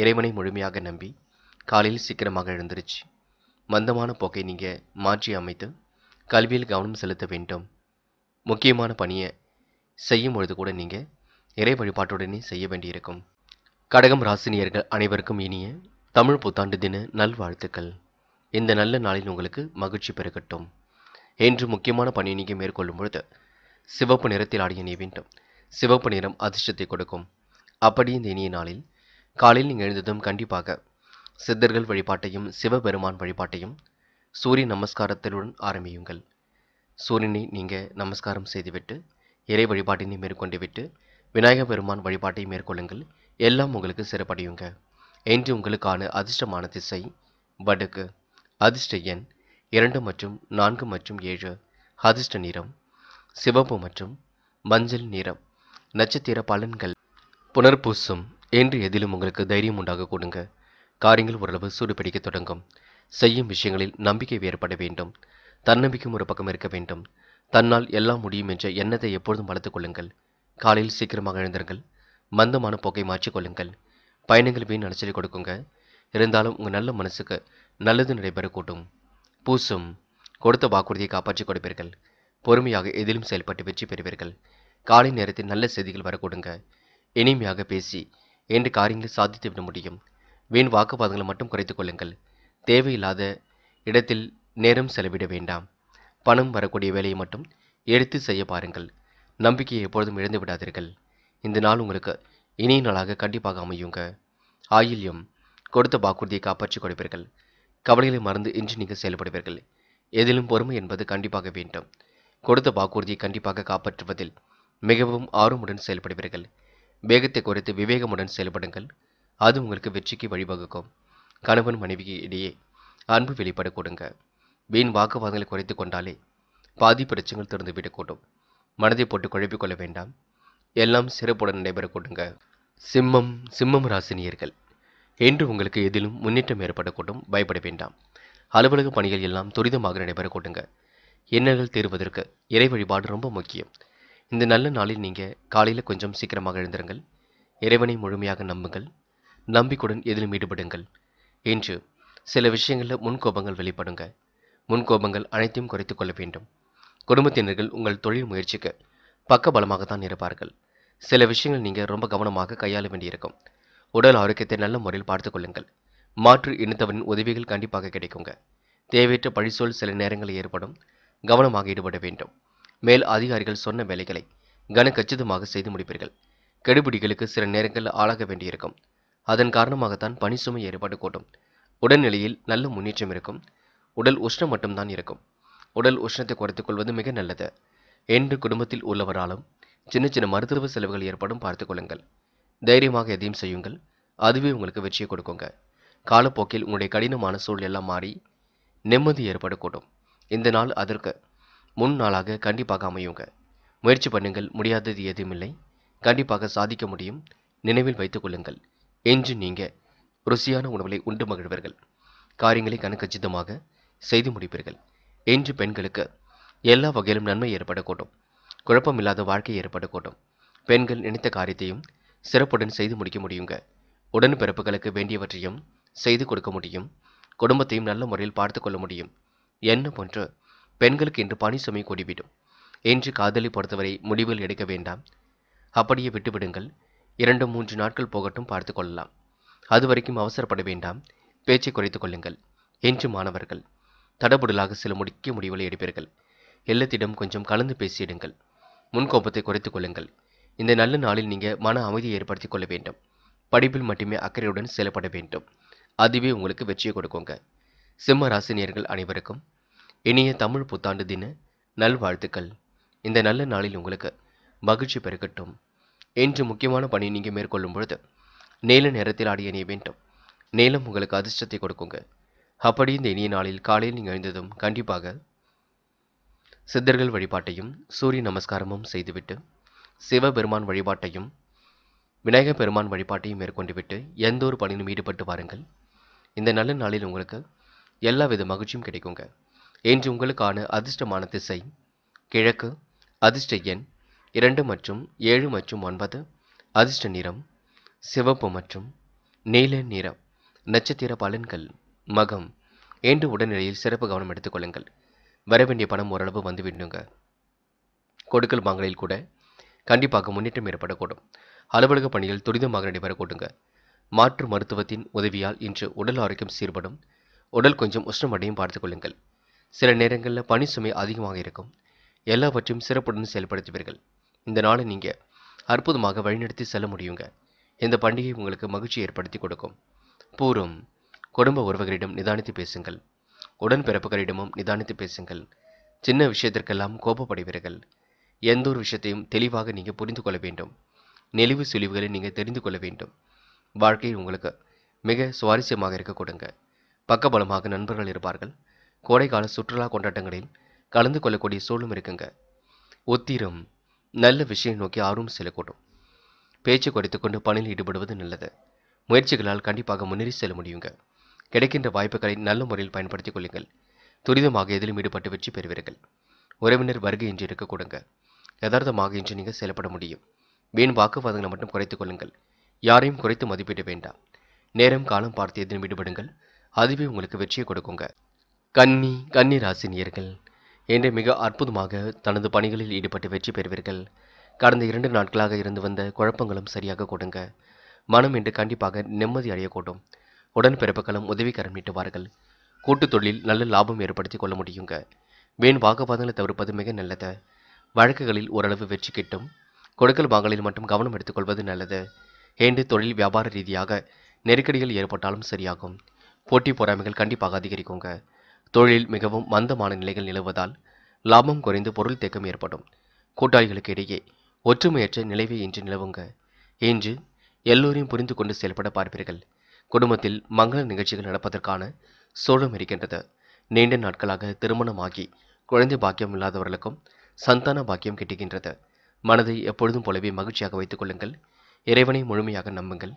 [SPEAKER 1] இறைவனை முழுமையாக நம்பி காலையில் சீக்கிரமாக எழுந்துருச்சு மந்தமான போக்கை நீங்கள் மாற்றி அமைத்து கல்வியில் கவனம் செலுத்த வேண்டும் முக்கியமான பணியை செய்யும் பொழுது கூட நீங்கள் இறை வழிபாட்டுடனே செய்ய வேண்டியிருக்கும் கடகம் ராசினியர்கள் அனைவருக்கும் இனிய தமிழ் புத்தாண்டு தின நல்வாழ்த்துக்கள் இந்த நல்ல நாளில் உங்களுக்கு மகிழ்ச்சி பெருகட்டும் என்று முக்கியமான பணியை நீங்கள் மேற்கொள்ளும் பொழுது சிவப்பு நிறத்தில் ஆடிய நீ வேண்டும் சிவப்பு நிறம் அதிர்ஷ்டத்தை கொடுக்கும் அப்படி இந்த இனிய நாளில் காலையில் நீங்கள் எழுந்ததும் கண்டிப்பாக சித்தர்கள் வழிபாட்டையும் சிவபெருமான் வழிபாட்டையும் சூரிய நமஸ்காரத்திலுடன் ஆரம்பியுங்கள் சூரியனை நீங்கள் நமஸ்காரம் செய்துவிட்டு இறை வழிபாட்டினை மேற்கொண்டு விட்டு விநாயக பெருமான் வழிபாட்டை மேற்கொள்ளுங்கள் எல்லாம் உங்களுக்கு சிறப்படையுங்க என்று உங்களுக்கான அதிர்ஷ்டமான திசை வடுக்கு அதிர்ஷ்ட எண் இரண்டு மற்றும் நான்கு மற்றும் ஏழு அதிர்ஷ்ட நிறம் சிவப்பு மற்றும் மஞ்சள் நிறம் நட்சத்திர பலன்கள் புனர்பூசம் என்று எதிலும் உங்களுக்கு தைரியம் உண்டாக கொடுங்க காரியங்கள் ஓரளவு சூடுபிடிக்க தொடங்கும் செய்யும் விஷயங்களில் நம்பிக்கை வேறுபட வேண்டும் தன்னம்பிக்கையும் ஒரு பக்கம் இருக்க வேண்டும் தன்னால் எல்லாம் முடியும் என்ற எண்ணத்தை எப்பொழுதும் வளர்த்துக் கொள்ளுங்கள் காலையில் சீக்கிரமாக எழுந்திருங்கள் மந்தமான போக்கை மாற்றிக்கொள்ளுங்கள் பயணங்கள் வீண் அலைச்சலி கொடுக்குங்க இருந்தாலும் உங்கள் நல்ல மனசுக்கு நல்லது நடைபெற கூட்டும் பூசும் கொடுத்த வாக்குறுதியை காப்பாற்றி கொடுப்பீர்கள் பொறுமையாக எதிலும் செயல்பட்டு வெற்றி பெறுவீர்கள் காலை நேரத்தில் நல்ல செய்திகள் வரக்கூடுங்க இனிமையாக பேசி என்று காரியங்களை சாதித்து விட முடியும் வீண் வாக்குவாதங்களை மட்டும் குறைத்துக் கொள்ளுங்கள் தேவையில்லாத இடத்தில் நேரம் செலவிட வேண்டாம் பணம் வரக்கூடிய வேலையை மட்டும் எடுத்து செய்ய பாருங்கள் நம்பிக்கையை எப்பொழுதும் இழந்து விடாதீர்கள் இந்த நாள் உங்களுக்கு இனிய நாளாக கண்டிப்பாக அமையுங்க ஆயில்யம் கொடுத்த பாக்குறுதியை காப்பாற்றி கொடுப்பீர்கள் கவலைகளை மறந்து இன்று நீங்கள் செயல்படுவீர்கள் எதிலும் பொறுமை என்பது கண்டிப்பாக வேண்டும் கொடுத்த பாக்குறுதியை கண்டிப்பாக காப்பாற்றுவதில் மிகவும் ஆர்வமுடன் செயல்படுவீர்கள் வேகத்தை குறைத்து விவேகமுடன் செயல்படுங்கள் அது உங்களுக்கு வெற்றிக்கு வழிவகுக்கும் கணவன் மனைவிக்கு இடையே அன்பு வெளிப்பட கொடுங்க வீண் வாக்குவாதங்களை குறைத்து கொண்டாலே பாதி பிரச்சனைகள் திறந்து விடக்கூடும் மனதை போட்டு குழப்பிக்கொள்ள வேண்டாம் எல்லாம் சிறப்புடன் நடைபெற கொடுங்க சிம்மம் சிம்மம் ராசினியர்கள் என்று உங்களுக்கு எதிலும் முன்னேற்றம் ஏற்படக்கூடும் பயப்பட வேண்டாம் அலுவலக பணிகள் எல்லாம் துரிதமாக நடைபெற கொடுங்க எண்ணங்கள் தீர்வதற்கு இறை வழிபாடு ரொம்ப முக்கியம் இந்த நல்ல நாளில் நீங்கள் காலையில் கொஞ்சம் சீக்கிரமாக எழுந்திருங்கள் இறைவனை முழுமையாக நம்புங்கள் நம்பிக்கையுடன் எதிலும் ஈடுபடுங்கள் இன்று சில விஷயங்களில் முன்கோபங்கள் வெளிப்படுங்க முன்கோபங்கள் அனைத்தையும் குறைத்து கொள்ள வேண்டும் குடும்பத்தினர்கள் உங்கள் தொழில் முயற்சிக்கு பலமாக தான் இருப்பார்கள் சில விஷயங்கள் நீங்கள் ரொம்ப கவனமாக கையாள வேண்டியிருக்கும் உடல் ஆரோக்கியத்தை நல்ல முறையில் பார்த்துக்கொள்ளுங்கள் கொள்ளுங்கள் மாற்று இனத்தவரின் உதவிகள் கண்டிப்பாக கிடைக்குங்க தேவையற்ற பழிசொல் சில நேரங்களில் ஏற்படும் கவனமாக ஈடுபட வேண்டும் மேல் அதிகாரிகள் சொன்ன வேலைகளை கன கச்சிதமாக செய்து முடிப்பீர்கள் கெடுபிடிகளுக்கு சில நேரங்களில் ஆளாக வேண்டியிருக்கும் அதன் காரணமாகத்தான் பனிச்சுமை ஏற்பாடு கூட்டும் உடல்நிலையில் நல்ல முன்னேற்றம் இருக்கும் உடல் உஷ்ணம் மட்டும்தான் இருக்கும் உடல் உஷ்ணத்தை குறைத்துக் கொள்வது மிக நல்லது என்று குடும்பத்தில் உள்ளவராலும் சின்ன சின்ன மருத்துவ செலவுகள் ஏற்படும் பார்த்து கொள்ளுங்கள் தைரியமாக எதையும் செய்யுங்கள் அதுவே உங்களுக்கு வெற்றியை கொடுக்குங்க காலப்போக்கில் உங்களுடைய கடினமான சூழல் எல்லாம் மாறி நிம்மதி ஏற்படக்கூடும் இந்த நாள் அதற்கு முன் நாளாக கண்டிப்பாக அமையுங்க முயற்சி பண்ணுங்கள் முடியாதது எதுவுமில்லை கண்டிப்பாக சாதிக்க முடியும் நினைவில் வைத்துக் கொள்ளுங்கள் என்று நீங்கள் ருசியான உணவுகளை உண்டு மகிழ்வீர்கள் காரியங்களை கணக்கச்சிதமாக செய்து முடிப்பீர்கள் என்று பெண்களுக்கு எல்லா வகையிலும் நன்மை ஏற்படக்கூடும் குழப்பமில்லாத வாழ்க்கை ஏற்படக்கூடும் பெண்கள் நினைத்த காரியத்தையும் சிறப்புடன் செய்து முடிக்க முடியுங்க உடன்பிறப்புகளுக்கு வேண்டியவற்றையும் செய்து கொடுக்க முடியும் குடும்பத்தையும் நல்ல முறையில் பார்த்து கொள்ள முடியும் என்ன போன்று பெண்களுக்கு இன்று பணி சுமை கூடிவிடும் என்று காதலி பொறுத்தவரை முடிவில் எடுக்க வேண்டாம் அப்படியே விட்டுவிடுங்கள் இரண்டு மூன்று நாட்கள் போகட்டும் பார்த்து கொள்ளலாம் அதுவரைக்கும் அவசரப்பட வேண்டாம் பேச்சை குறைத்து கொள்ளுங்கள் என்று மாணவர்கள் தடபுடலாக சில முடிக்க முடிவுகளை எடுப்பீர்கள் எல்லத்திடம் கொஞ்சம் கலந்து பேசிடுங்கள் முன்கோபத்தை குறைத்து கொள்ளுங்கள் இந்த நல்ல நாளில் நீங்கள் மன அமைதியை ஏற்படுத்திக் கொள்ள வேண்டும் படிப்பில் மட்டுமே அக்கறையுடன் செயல்பட வேண்டும் அதுவே உங்களுக்கு வெற்றியை கொடுக்குங்க சிம்ம ராசினியர்கள் அனைவருக்கும் இனிய தமிழ் புத்தாண்டு தின நல்வாழ்த்துக்கள் இந்த நல்ல நாளில் உங்களுக்கு மகிழ்ச்சி பெருகட்டும் என்று முக்கியமான பணி நீங்கள் மேற்கொள்ளும் பொழுது நீல நேரத்தில் ஆடிய அணிய வேண்டும் நீளம் உங்களுக்கு அதிர்ஷ்டத்தை கொடுக்குங்க அப்படி இந்த இனிய நாளில் காலையில் நீங்கள் எழுந்ததும் கண்டிப்பாக சித்தர்கள் வழிபாட்டையும் சூரிய நமஸ்காரமும் செய்துவிட்டு சிவபெருமான் வழிபாட்டையும் விநாயக பெருமான் வழிபாட்டையும் மேற்கொண்டுவிட்டு எந்த ஒரு பணியிலும் ஈடுபட்டு வாருங்கள் இந்த நல்ல நாளில் உங்களுக்கு எல்லா வித மகிழ்ச்சியும் கிடைக்குங்க என்று உங்களுக்கான அதிர்ஷ்டமான திசை கிழக்கு அதிர்ஷ்ட எண் இரண்டு மற்றும் ஏழு மற்றும் ஒன்பது அதிர்ஷ்ட நிறம் சிவப்பு மற்றும் நீல நிறம் நட்சத்திர பலன்கள் மகம் என்று உடல்நிலையில் சிறப்பு கவனம் எடுத்துக்கொள்ளுங்கள் வர வேண்டிய பணம் ஓரளவு வந்துவிடுங்க கொடுக்கல் வாங்கலில் கூட கண்டிப்பாக முன்னேற்றம் ஏற்படக்கூடும் அலுவலக பணியில் துரிதமாக கொடுங்க மாற்று மருத்துவத்தின் உதவியால் இன்று உடல் ஆரோக்கியம் சீர்படும் உடல் கொஞ்சம் உஷ்ணமடையும் பார்த்துக்கொள்ளுங்கள் சில நேரங்களில் பனி சுமை அதிகமாக இருக்கும் எல்லாவற்றையும் சிறப்புடன் செயல்படுத்துவீர்கள் இந்த நாளை நீங்கள் அற்புதமாக வழிநடத்தி செல்ல முடியுங்க இந்த பண்டிகை உங்களுக்கு மகிழ்ச்சி ஏற்படுத்தி கொடுக்கும் பூரும் குடும்ப உறவுகளிடம் நிதானித்து பேசுங்கள் உடன்பிறப்புகளிடமும் நிதானித்து பேசுங்கள் சின்ன விஷயத்திற்கெல்லாம் கோபப்படுவீர்கள் எந்த ஒரு விஷயத்தையும் தெளிவாக நீங்கள் புரிந்து கொள்ள வேண்டும் நெளிவு சுழிவுகளை நீங்கள் தெரிந்து கொள்ள வேண்டும் வாழ்க்கையில் உங்களுக்கு மிக சுவாரஸ்யமாக இருக்க கொடுங்க பக்கபலமாக நண்பர்கள் இருப்பார்கள் கோடைக்கால சுற்றுலா கொண்டாட்டங்களில் கலந்து கொள்ளக்கூடிய சூழலும் இருக்குங்க ஒத்திரம் நல்ல விஷயம் நோக்கி ஆர்வம் செல்லக்கூடும் கூடும் பேச்சு குறைத்து கொண்டு பணியில் ஈடுபடுவது நல்லது முயற்சிகளால் கண்டிப்பாக முன்னேறி செல்ல முடியுங்க கிடைக்கின்ற வாய்ப்புகளை நல்ல முறையில் பயன்படுத்திக் கொள்ளுங்கள் துரிதமாக எதிலும் ஈடுபட்டு வெற்றி பெறுவீர்கள் உறவினர் வருகை இன்று இருக்கக்கூடுங்க யதார்த்தமாக இன்று நீங்கள் செயல்பட முடியும் வீண் வாக்குவாதங்களை மட்டும் குறைத்துக் கொள்ளுங்கள் யாரையும் குறைத்து மதிப்பிட வேண்டாம் நேரம் காலம் பார்த்து எதிலும் ஈடுபடுங்கள் அதுவே உங்களுக்கு வெற்றியை கொடுக்குங்க கன்னி கன்னி ராசினியர்கள் என்று மிக அற்புதமாக தனது பணிகளில் ஈடுபட்டு வெற்றி பெறுவீர்கள் கடந்த இரண்டு நாட்களாக இருந்து வந்த குழப்பங்களும் சரியாக கொடுங்க மனம் என்று கண்டிப்பாக நிம்மதி அடையக்கூடும் உடன்பிறப்புகளும் உதவிக்கரம் நீட்டுவார்கள் கூட்டுத் தொழில் நல்ல லாபம் ஏற்படுத்தி கொள்ள முடியுங்க வேண் வாக்குவாதங்களை தவிர்ப்பது மிக நல்லது வழக்குகளில் ஓரளவு வெற்றி கிட்டும் கொடுக்கல் வாங்கலில் மட்டும் கவனம் எடுத்துக்கொள்வது நல்லது ஏண்டு தொழில் வியாபார ரீதியாக நெருக்கடிகள் ஏற்பட்டாலும் சரியாகும் போட்டி பொறாமைகள் கண்டிப்பாக அதிகரிக்குங்க தொழில் மிகவும் மந்தமான நிலைகள் நிலவுவதால் லாபம் குறைந்து பொருள் தேக்கம் ஏற்படும் கூட்டாளிகளுக்கு இடையே ஒற்றுமையற்ற நிலைவை இன்று நிலவுங்க இன்று எல்லோரையும் புரிந்து கொண்டு செயல்பட பார்ப்பீர்கள் குடும்பத்தில் மங்கள நிகழ்ச்சிகள் நடப்பதற்கான சூழம் இருக்கின்றது நீண்ட நாட்களாக திருமணமாகி குழந்தை பாக்கியம் இல்லாதவர்களுக்கும் சந்தான பாக்கியம் கிட்டுகின்றது மனதை எப்பொழுதும் போலவே மகிழ்ச்சியாக வைத்துக் கொள்ளுங்கள் இறைவனை முழுமையாக நம்புங்கள்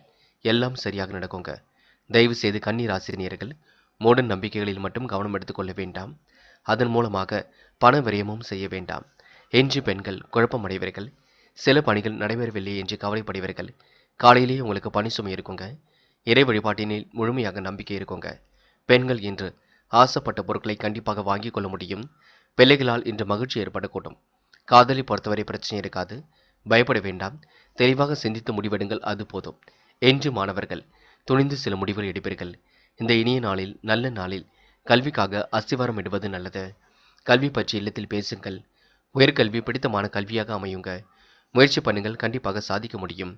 [SPEAKER 1] எல்லாம் சரியாக நடக்குங்க தயவு செய்து கண்ணீர் ஆசிரியர்கள் மூட நம்பிக்கைகளில் மட்டும் கவனம் எடுத்துக்கொள்ள வேண்டாம் அதன் மூலமாக பண விரயமும் செய்ய வேண்டாம் என்று பெண்கள் குழப்பமடைவீர்கள் சில பணிகள் நடைபெறவில்லை என்று கவலைப்படுவீர்கள் காலையிலேயே உங்களுக்கு பணி சுமை இருக்குங்க இறை வழிபாட்டினில் முழுமையாக நம்பிக்கை இருக்குங்க பெண்கள் இன்று ஆசைப்பட்ட பொருட்களை கண்டிப்பாக வாங்கிக் கொள்ள முடியும் பிள்ளைகளால் இன்று மகிழ்ச்சி ஏற்படக்கூடும் காதலை பொறுத்தவரை பிரச்சனை இருக்காது பயப்பட வேண்டாம் தெளிவாக சிந்தித்து முடிவெடுங்கள் அது போதும் என்று மாணவர்கள் துணிந்து சில முடிவுகள் எடுப்பீர்கள் இந்த இனிய நாளில் நல்ல நாளில் கல்விக்காக அஸ்திவாரம் இடுவது நல்லது கல்வி பற்றி இல்லத்தில் பேசுங்கள் உயர்கல்வி பிடித்தமான கல்வியாக அமையுங்க முயற்சி பண்ணுங்கள் கண்டிப்பாக சாதிக்க முடியும்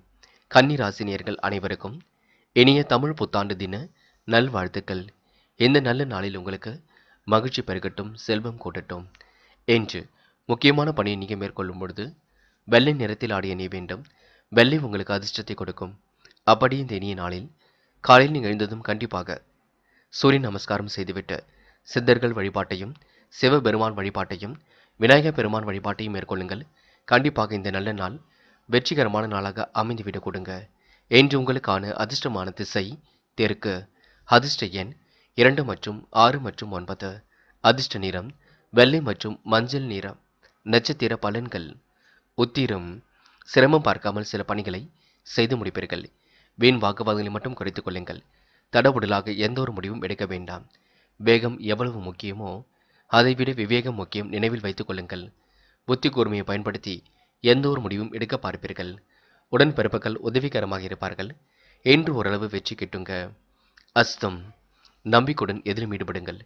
[SPEAKER 1] கன்னிராசினியர்கள் அனைவருக்கும் இனிய தமிழ் புத்தாண்டு தின நல்வாழ்த்துக்கள் இந்த நல்ல நாளில் உங்களுக்கு மகிழ்ச்சி பெருகட்டும் செல்வம் கூட்டட்டும் என்று முக்கியமான பணியை நீங்கள் மேற்கொள்ளும் பொழுது வெள்ளை நிறத்தில் ஆடிய நீ வேண்டும் வெள்ளை உங்களுக்கு அதிர்ஷ்டத்தை கொடுக்கும் அப்படி இந்த இனிய நாளில் காலையில் நீங்கள் எழுந்ததும் கண்டிப்பாக சூரிய நமஸ்காரம் செய்துவிட்டு சித்தர்கள் வழிபாட்டையும் சிவபெருமான் வழிபாட்டையும் விநாயகர் பெருமான் வழிபாட்டையும் மேற்கொள்ளுங்கள் கண்டிப்பாக இந்த நல்ல நாள் வெற்றிகரமான நாளாக அமைந்துவிடக் கொடுங்க என்று உங்களுக்கான அதிர்ஷ்டமான திசை தெற்கு அதிர்ஷ்ட எண் இரண்டு மற்றும் ஆறு மற்றும் ஒன்பது அதிர்ஷ்ட நிறம் வெள்ளை மற்றும் மஞ்சள் நிறம் நட்சத்திர பலன்கள் உத்திரம் சிரமம் பார்க்காமல் சில பணிகளை செய்து முடிப்பீர்கள் வீண் வாக்குவாதங்களை மட்டும் குறைத்துக் கொள்ளுங்கள் தடபுடலாக எந்த ஒரு முடிவும் எடுக்க வேண்டாம் வேகம் எவ்வளவு முக்கியமோ அதைவிட விவேகம் முக்கியம் நினைவில் வைத்துக் கொள்ளுங்கள் புத்தி கூர்மையை பயன்படுத்தி எந்த ஒரு முடிவும் எடுக்க பார்ப்பீர்கள் உடன் பிறப்புகள் உதவிகரமாக இருப்பார்கள் என்று ஓரளவு வெற்றி கிட்டுங்க அஸ்தம் நம்பிக்கையுடன் எதிரும் ஈடுபடுங்கள்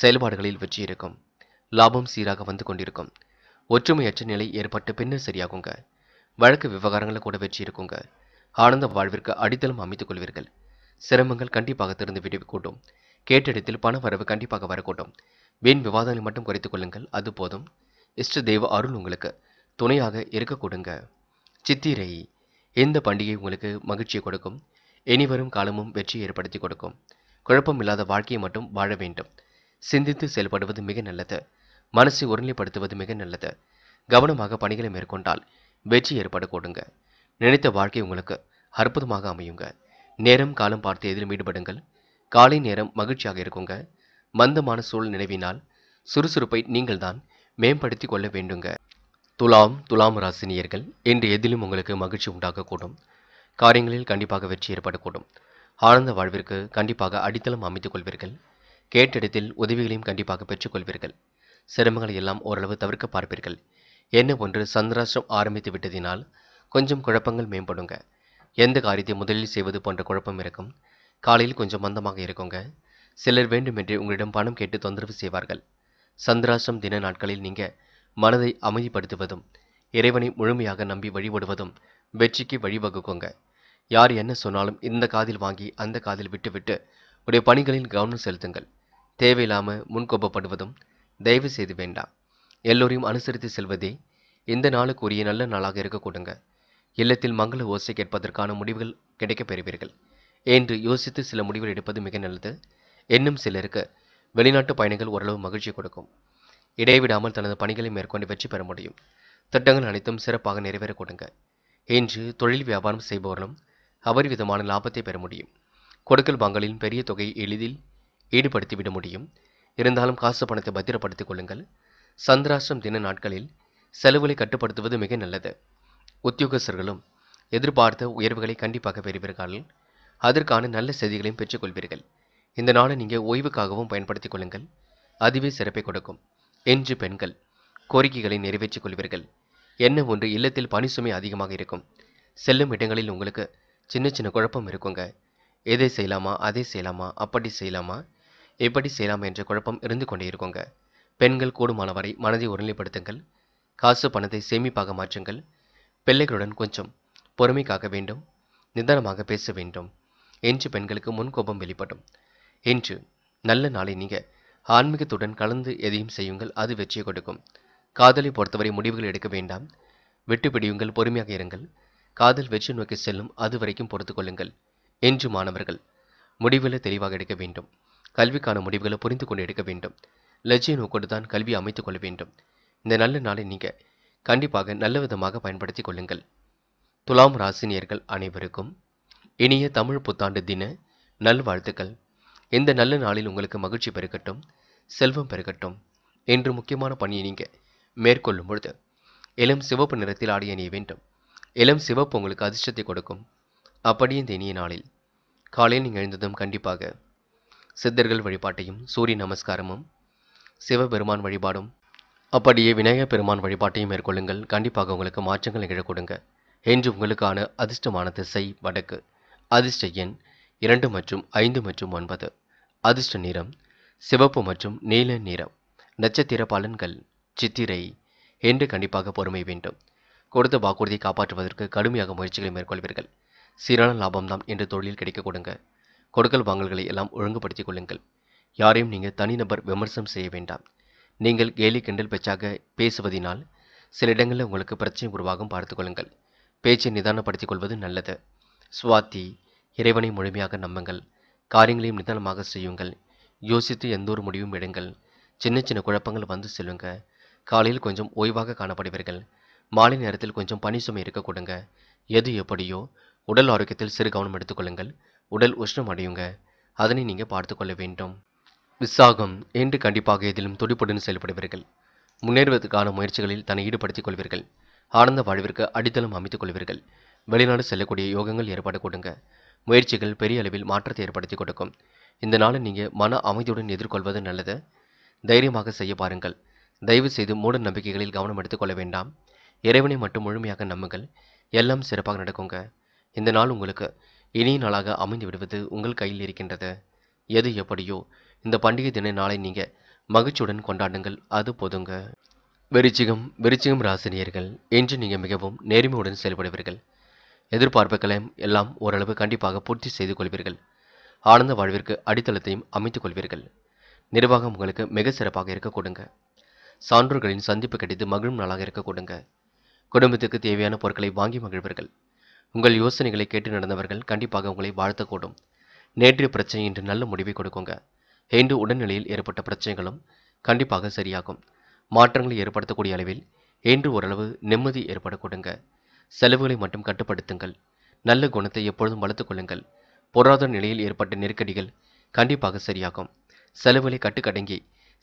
[SPEAKER 1] செயல்பாடுகளில் வெற்றி இருக்கும் லாபம் சீராக வந்து கொண்டிருக்கும் ஒற்றுமையற்ற நிலை ஏற்பட்டு பின்னர் சரியாகுங்க வழக்கு விவகாரங்களில் கூட வெற்றி இருக்குங்க ஆனந்த வாழ்விற்கு அடித்தளம் அமைத்துக் கொள்வீர்கள் சிரமங்கள் கண்டிப்பாக திறந்து விடுவிக்கூடும் கேட்டிடத்தில் பண வரவு கண்டிப்பாக வரக்கூடும் வீண் விவாதங்களை மட்டும் குறைத்து கொள்ளுங்கள் அது போதும் இஷ்ட தெய்வ அருள் உங்களுக்கு துணையாக இருக்கக்கூடுங்க சித்திரை இந்த பண்டிகை உங்களுக்கு மகிழ்ச்சியை கொடுக்கும் இனிவரும் காலமும் வெற்றியை ஏற்படுத்தி கொடுக்கும் குழப்பம் இல்லாத வாழ்க்கையை மட்டும் வாழ வேண்டும் சிந்தித்து செயல்படுவது மிக நல்லது மனசை ஒருநிலைப்படுத்துவது மிக நல்லது கவனமாக பணிகளை மேற்கொண்டால் வெற்றி ஏற்படக்கூடுங்க நினைத்த வாழ்க்கை உங்களுக்கு அற்புதமாக அமையுங்க நேரம் காலம் பார்த்து எதிலும் ஈடுபடுங்கள் காலை நேரம் மகிழ்ச்சியாக இருக்குங்க மந்தமான சூழல் நினைவினால் சுறுசுறுப்பை நீங்கள் தான் மேம்படுத்தி கொள்ள வேண்டுங்க துலாம் துலாம் ராசினியர்கள் என்று எதிலும் உங்களுக்கு மகிழ்ச்சி உண்டாகக்கூடும் காரியங்களில் கண்டிப்பாக வெற்றி ஏற்படக்கூடும் ஆனந்த வாழ்விற்கு கண்டிப்பாக அடித்தளம் அமைத்துக் கொள்வீர்கள் கேட்டிடத்தில் உதவிகளையும் கண்டிப்பாக பெற்றுக்கொள்வீர்கள் சிரமங்களை எல்லாம் ஓரளவு தவிர்க்க பார்ப்பீர்கள் என்ன ஒன்று சந்திராஷ்டிரம் ஆரம்பித்து விட்டதினால் கொஞ்சம் குழப்பங்கள் மேம்படுங்க எந்த காரியத்தை முதலில் செய்வது போன்ற குழப்பம் இருக்கும் காலையில் கொஞ்சம் மந்தமாக இருக்குங்க சிலர் வேண்டுமென்றே உங்களிடம் பணம் கேட்டு தொந்தரவு செய்வார்கள் சந்திராசம் தின நாட்களில் நீங்கள் மனதை அமைதிப்படுத்துவதும் இறைவனை முழுமையாக நம்பி வழிபடுவதும் வெற்றிக்கு வழிவகுக்குங்க யார் என்ன சொன்னாலும் இந்த காதில் வாங்கி அந்த காதில் விட்டுவிட்டு உடைய பணிகளில் கவனம் செலுத்துங்கள் தேவையில்லாமல் முன்கோபப்படுவதும் தயவு செய்து வேண்டாம் எல்லோரையும் அனுசரித்து செல்வதே இந்த நாளுக்குரிய நல்ல நாளாக இருக்கக்கூடுங்க இல்லத்தில் மங்கள ஓசை கேட்பதற்கான முடிவுகள் கிடைக்கப் பெறுவீர்கள் என்று யோசித்து சில முடிவுகள் எடுப்பது மிக நல்லது இன்னும் சிலருக்கு வெளிநாட்டு பயணங்கள் ஓரளவு மகிழ்ச்சி கொடுக்கும் இடைவிடாமல் தனது பணிகளை மேற்கொண்டு வெற்றி பெற முடியும் திட்டங்கள் அனைத்தும் சிறப்பாக நிறைவேற கொடுங்க என்று தொழில் வியாபாரம் செய்பவர்களும் விதமான லாபத்தை பெற முடியும் கொடுக்கல் வாங்கலின் பெரிய தொகையை எளிதில் ஈடுபடுத்திவிட முடியும் இருந்தாலும் காசு பணத்தை பத்திரப்படுத்திக் கொள்ளுங்கள் சந்திராஷ்டம் தின நாட்களில் செலவுகளை கட்டுப்படுத்துவது மிக நல்லது உத்தியோகஸ்தர்களும் எதிர்பார்த்த உயர்வுகளை கண்டிப்பாக பெறுவீர்கள் அதற்கான நல்ல செய்திகளையும் பெற்றுக்கொள்வீர்கள் இந்த நாளை நீங்கள் ஓய்வுக்காகவும் பயன்படுத்திக் கொள்ளுங்கள் அதுவே சிறப்பை கொடுக்கும் என்று பெண்கள் கோரிக்கைகளை நிறைவேற்றிக் கொள்வீர்கள் என்ன ஒன்று இல்லத்தில் பணி சுமை அதிகமாக இருக்கும் செல்லும் இடங்களில் உங்களுக்கு சின்ன சின்ன குழப்பம் இருக்குங்க எதை செய்யலாமா அதை செய்யலாமா அப்படி செய்யலாமா எப்படி செய்யலாமா என்ற குழப்பம் இருந்து கொண்டே இருக்குங்க பெண்கள் கூடுமானவரை மனதை ஒருநிலைப்படுத்துங்கள் காசு பணத்தை சேமிப்பாக மாற்றுங்கள் பிள்ளைகளுடன் கொஞ்சம் பொறுமை காக்க வேண்டும் நிதானமாக பேச வேண்டும் என்று பெண்களுக்கு முன் கோபம் வெளிப்படும் என்று நல்ல நாளை நீங்கள் ஆன்மீகத்துடன் கலந்து எதையும் செய்யுங்கள் அது வெற்றியை கொடுக்கும் காதலை பொறுத்தவரை முடிவுகள் எடுக்க வேண்டாம் விட்டுப்பிடியுங்கள் பிடியுங்கள் பொறுமையாக இருங்கள் காதல் வெற்றி நோக்கி செல்லும் அது வரைக்கும் பொறுத்து கொள்ளுங்கள் என்று மாணவர்கள் முடிவுகளை தெளிவாக எடுக்க வேண்டும் கல்விக்கான முடிவுகளை புரிந்து கொண்டு எடுக்க வேண்டும் லட்சிய நோக்கோடு தான் கல்வி அமைத்துக் கொள்ள வேண்டும் இந்த நல்ல நாளை நீங்கள் கண்டிப்பாக நல்ல விதமாக பயன்படுத்தி கொள்ளுங்கள் துலாம் ராசினியர்கள் அனைவருக்கும் இனிய தமிழ் புத்தாண்டு தின நல்வாழ்த்துக்கள் இந்த நல்ல நாளில் உங்களுக்கு மகிழ்ச்சி பெருகட்டும் செல்வம் பெருகட்டும் என்று முக்கியமான பணியை நீங்கள் மேற்கொள்ளும் பொழுது இளம் சிவப்பு நிறத்தில் ஆடி அணிய வேண்டும் இளம் சிவப்பு உங்களுக்கு அதிர்ஷ்டத்தை கொடுக்கும் அப்படியே இந்த இனிய நாளில் காலையில் நீங்கள் எழுந்ததும் கண்டிப்பாக சித்தர்கள் வழிபாட்டையும் சூரிய நமஸ்காரமும் சிவபெருமான் வழிபாடும் அப்படியே விநாயக பெருமான் வழிபாட்டையும் மேற்கொள்ளுங்கள் கண்டிப்பாக உங்களுக்கு மாற்றங்கள் நிகழக்கூடுங்க என்று உங்களுக்கான அதிர்ஷ்டமான திசை வடக்கு அதிர்ஷ்ட எண் இரண்டு மற்றும் ஐந்து மற்றும் ஒன்பது அதிர்ஷ்ட நிறம் சிவப்பு மற்றும் நீல நிறம் நட்சத்திர பலன்கள் சித்திரை என்று கண்டிப்பாக பொறுமை வேண்டும் கொடுத்த வாக்குறுதியை காப்பாற்றுவதற்கு கடுமையாக முயற்சிகளை மேற்கொள்வீர்கள் சீரான லாபம்தான் என்று தொழிலில் கிடைக்க கொடுங்க கொடுக்கல் வாங்கல்களை எல்லாம் ஒழுங்குபடுத்திக் கொள்ளுங்கள் யாரையும் நீங்கள் தனிநபர் விமர்சனம் செய்ய வேண்டாம் நீங்கள் கேலி கிண்டல் பேச்சாக பேசுவதினால் சில இடங்களில் உங்களுக்கு பிரச்சனை உருவாகும் பார்த்துக்கொள்ளுங்கள் பேச்சை நிதானப்படுத்திக் கொள்வது நல்லது சுவாத்தி இறைவனை முழுமையாக நம்புங்கள் காரியங்களையும் நிதானமாக செய்யுங்கள் யோசித்து எந்த ஒரு முடிவும் எடுங்கள் சின்ன சின்ன குழப்பங்கள் வந்து செல்லுங்க காலையில் கொஞ்சம் ஓய்வாக காணப்படுவீர்கள் மாலை நேரத்தில் கொஞ்சம் பனி சுமை இருக்க கொடுங்க எது எப்படியோ உடல் ஆரோக்கியத்தில் சிறு கவனம் எடுத்துக்கொள்ளுங்கள் உடல் உஷ்ணம் அடையுங்க அதனை நீங்கள் பார்த்துக்கொள்ள வேண்டும் விசாகம் என்று கண்டிப்பாக எதிலும் துடிப்புடன் செயல்படுவீர்கள் முன்னேறுவதற்கான முயற்சிகளில் தன்னை ஈடுபடுத்திக் கொள்வீர்கள் ஆனந்த வாழ்விற்கு அடித்தளம் அமைத்துக் கொள்வீர்கள் வெளிநாடு செல்லக்கூடிய யோகங்கள் ஏற்பாடு கொடுங்க முயற்சிகள் பெரிய அளவில் மாற்றத்தை ஏற்படுத்தி கொடுக்கும் இந்த நாளை நீங்கள் மன அமைதியுடன் எதிர்கொள்வது நல்லது தைரியமாக செய்ய பாருங்கள் தயவு செய்து மூட நம்பிக்கைகளில் கவனம் எடுத்துக்கொள்ள வேண்டாம் இறைவனை மட்டும் முழுமையாக நம்புங்கள் எல்லாம் சிறப்பாக நடக்குங்க இந்த நாள் உங்களுக்கு இனிய நாளாக அமைந்து விடுவது உங்கள் கையில் இருக்கின்றது எது எப்படியோ இந்த பண்டிகை தின நாளை நீங்கள் மகிழ்ச்சியுடன் கொண்டாடுங்கள் அது போதுங்க விருச்சிகம் விருச்சிகம் ராசினியர்கள் இன்று நீங்கள் மிகவும் நேர்மையுடன் செயல்படுவீர்கள் எதிர்பார்ப்புகளை எல்லாம் ஓரளவு கண்டிப்பாக பூர்த்தி செய்து கொள்வீர்கள் ஆனந்த வாழ்விற்கு அடித்தளத்தையும் அமைத்துக் கொள்வீர்கள் நிர்வாகம் உங்களுக்கு மிக சிறப்பாக இருக்கக்கூடுங்க சான்றோர்களின் சந்திப்பு கிடைத்து மகிழும் நாளாக இருக்கக்கூடுங்க குடும்பத்துக்கு தேவையான பொருட்களை வாங்கி மகிழ்வீர்கள் உங்கள் யோசனைகளை கேட்டு நடந்தவர்கள் கண்டிப்பாக உங்களை வாழ்த்தக்கூடும் நேற்றைய பிரச்சனை இன்று நல்ல முடிவை கொடுக்குங்க ஹிந்து உடல்நிலையில் ஏற்பட்ட பிரச்சனைகளும் கண்டிப்பாக சரியாகும் மாற்றங்களை ஏற்படுத்தக்கூடிய அளவில் இன்று ஓரளவு நிம்மதி ஏற்பட கொடுங்க செலவுகளை மட்டும் கட்டுப்படுத்துங்கள் நல்ல குணத்தை எப்பொழுதும் வளர்த்துக்கொள்ளுங்கள் பொருளாதார நிலையில் ஏற்பட்ட நெருக்கடிகள் கண்டிப்பாக சரியாகும் செலவுகளை கட்டுக்கடங்கி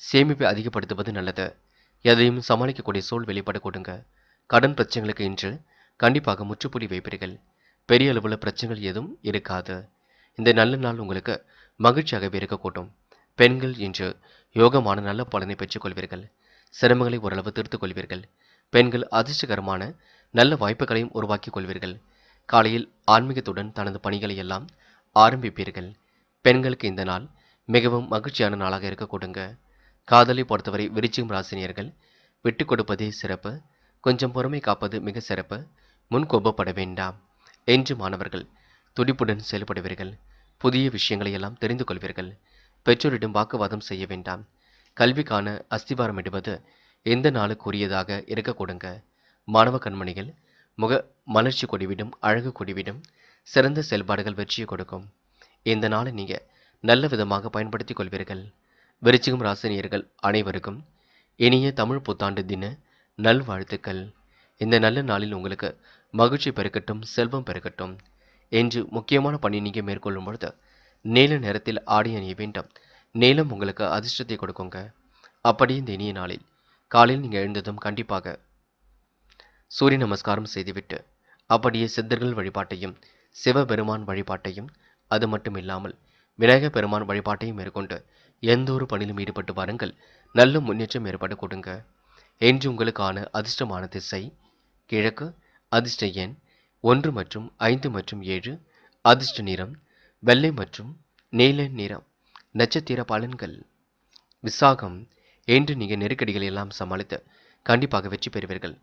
[SPEAKER 1] சேமிப்பை அதிகப்படுத்துவது நல்லது எதையும் சமாளிக்கக்கூடிய சூழ் வெளிப்பட கொடுங்க கடன் பிரச்சனைகளுக்கு இன்று கண்டிப்பாக முற்றுப்புள்ளி வைப்பீர்கள் பெரிய அளவில் பிரச்சனைகள் எதுவும் இருக்காது இந்த நல்ல நாள் உங்களுக்கு மகிழ்ச்சியாகவே இருக்கக்கூடும் பெண்கள் இன்று யோகமான நல்ல பலனை பெற்றுக்கொள்வீர்கள் சிரமங்களை ஓரளவு தீர்த்து கொள்வீர்கள் பெண்கள் அதிர்ஷ்டகரமான நல்ல வாய்ப்புகளையும் உருவாக்கிக் கொள்வீர்கள் காலையில் ஆன்மீகத்துடன் தனது பணிகளை எல்லாம் ஆரம்பிப்பீர்கள் பெண்களுக்கு இந்த நாள் மிகவும் மகிழ்ச்சியான நாளாக இருக்கக்கூடுங்க காதலை பொறுத்தவரை விருச்சிகம் ராசினியர்கள் விட்டு கொடுப்பதே சிறப்பு கொஞ்சம் பொறுமை காப்பது மிக சிறப்பு முன்கோபப்பட வேண்டாம் என்று மாணவர்கள் துடிப்புடன் செயல்படுவீர்கள் புதிய விஷயங்களை எல்லாம் தெரிந்து கொள்வீர்கள் பெற்றோரிடம் வாக்குவாதம் செய்ய வேண்டாம் கல்விக்கான அஸ்திவாரம் இடுவது எந்த நாளுக்குரியதாக இருக்க கொடுங்க மாணவ கண்மணிகள் முக மலர்ச்சி கொடிவிடும் அழகு கொடிவிடும் சிறந்த செயல்பாடுகள் வெற்றியை கொடுக்கும் இந்த நாளை நீங்கள் நல்ல விதமாக பயன்படுத்திக் கொள்வீர்கள் விருச்சிகம் ராசினியர்கள் அனைவருக்கும் இனிய தமிழ் புத்தாண்டு தின நல்வாழ்த்துக்கள் இந்த நல்ல நாளில் உங்களுக்கு மகிழ்ச்சி பெருக்கட்டும் செல்வம் பெருக்கட்டும் என்று முக்கியமான பணி நீங்கள் மேற்கொள்ளும் பொழுது நீல நேரத்தில் ஆடை அணிய வேண்டும் நீளம் உங்களுக்கு அதிர்ஷ்டத்தை கொடுக்குங்க அப்படி இந்த இனிய நாளில் காலையில் நீங்கள் எழுந்ததும் கண்டிப்பாக சூரிய நமஸ்காரம் செய்துவிட்டு அப்படியே சித்தர்கள் வழிபாட்டையும் சிவபெருமான் வழிபாட்டையும் அது மட்டும் இல்லாமல் விநாயக பெருமான் வழிபாட்டையும் மேற்கொண்டு எந்த ஒரு பணியிலும் ஈடுபட்டு வாருங்கள் நல்ல முன்னேற்றம் ஏற்பாடு கொடுங்க என்று உங்களுக்கான அதிர்ஷ்டமான திசை கிழக்கு அதிர்ஷ்ட எண் ஒன்று மற்றும் ஐந்து மற்றும் ஏழு அதிர்ஷ்ட நிறம் வெள்ளை மற்றும் நீல நிறம் நட்சத்திர பலன்கள் விசாகம் என்று நீங்கள் நெருக்கடிகளை எல்லாம் சமாளித்து கண்டிப்பாக வெற்றி பெறுவீர்கள்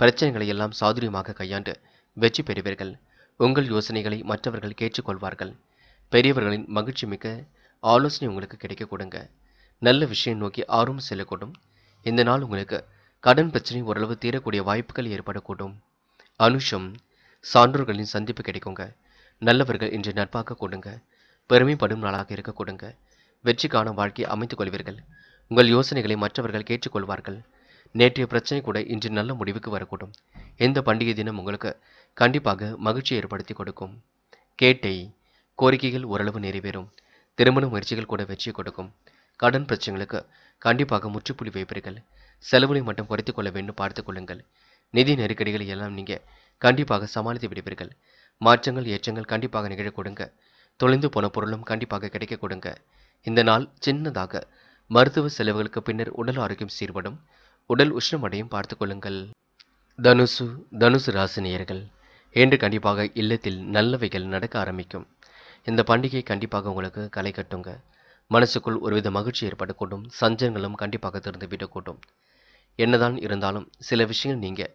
[SPEAKER 1] பிரச்சனைகளை எல்லாம் சாதுரியமாக கையாண்டு வெற்றி பெறுவீர்கள் உங்கள் யோசனைகளை மற்றவர்கள் கேட்டுக்கொள்வார்கள் பெரியவர்களின் மகிழ்ச்சி மிக்க ஆலோசனை உங்களுக்கு கிடைக்க கொடுங்க நல்ல விஷயம் நோக்கி ஆர்வம் செல்லக்கூடும் இந்த நாள் உங்களுக்கு கடன் பிரச்சனை ஓரளவு தீரக்கூடிய வாய்ப்புகள் ஏற்படக்கூடும் அனுஷம் சான்றோர்களின் சந்திப்பு கிடைக்குங்க நல்லவர்கள் இன்று நட்பாக கொடுங்க பெருமைப்படும் நாளாக இருக்க கொடுங்க வெற்றிக்கான வாழ்க்கை அமைத்துக் கொள்வீர்கள் உங்கள் யோசனைகளை மற்றவர்கள் கேட்டுக்கொள்வார்கள் நேற்றைய பிரச்சனை கூட இன்று நல்ல முடிவுக்கு வரக்கூடும் எந்த பண்டிகை தினம் உங்களுக்கு கண்டிப்பாக மகிழ்ச்சியை ஏற்படுத்தி கொடுக்கும் கேட்டை கோரிக்கைகள் ஓரளவு நிறைவேறும் திருமண முயற்சிகள் கூட வெற்றி கொடுக்கும் கடன் பிரச்சனைகளுக்கு கண்டிப்பாக முற்றுப்புள்ளி வைப்பீர்கள் செலவுகளை மட்டும் குறைத்துக் கொள்ள வேண்டும் பார்த்துக் கொள்ளுங்கள் நிதி நெருக்கடிகள் எல்லாம் நீங்கள் கண்டிப்பாக சமாளித்து விடுவீர்கள் மாற்றங்கள் ஏற்றங்கள் கண்டிப்பாக நிகழ கொடுங்க தொலைந்து போன பொருளும் கண்டிப்பாக கிடைக்க கொடுங்க இந்த நாள் சின்னதாக மருத்துவ செலவுகளுக்கு பின்னர் உடல் ஆரோக்கியம் சீர்படும் உடல் உஷ்ணமடையும் பார்த்துக்கொள்ளுங்கள் கொள்ளுங்கள் தனுசு தனுசு ராசினியர்கள் இன்று கண்டிப்பாக இல்லத்தில் நல்லவைகள் நடக்க ஆரம்பிக்கும் இந்த பண்டிகை கண்டிப்பாக உங்களுக்கு களை கட்டுங்க மனசுக்குள் ஒருவித மகிழ்ச்சி ஏற்படக்கூடும் சஞ்சங்களும் கண்டிப்பாக திறந்து விடக்கூடும் என்னதான் இருந்தாலும் சில விஷயங்கள் நீங்கள்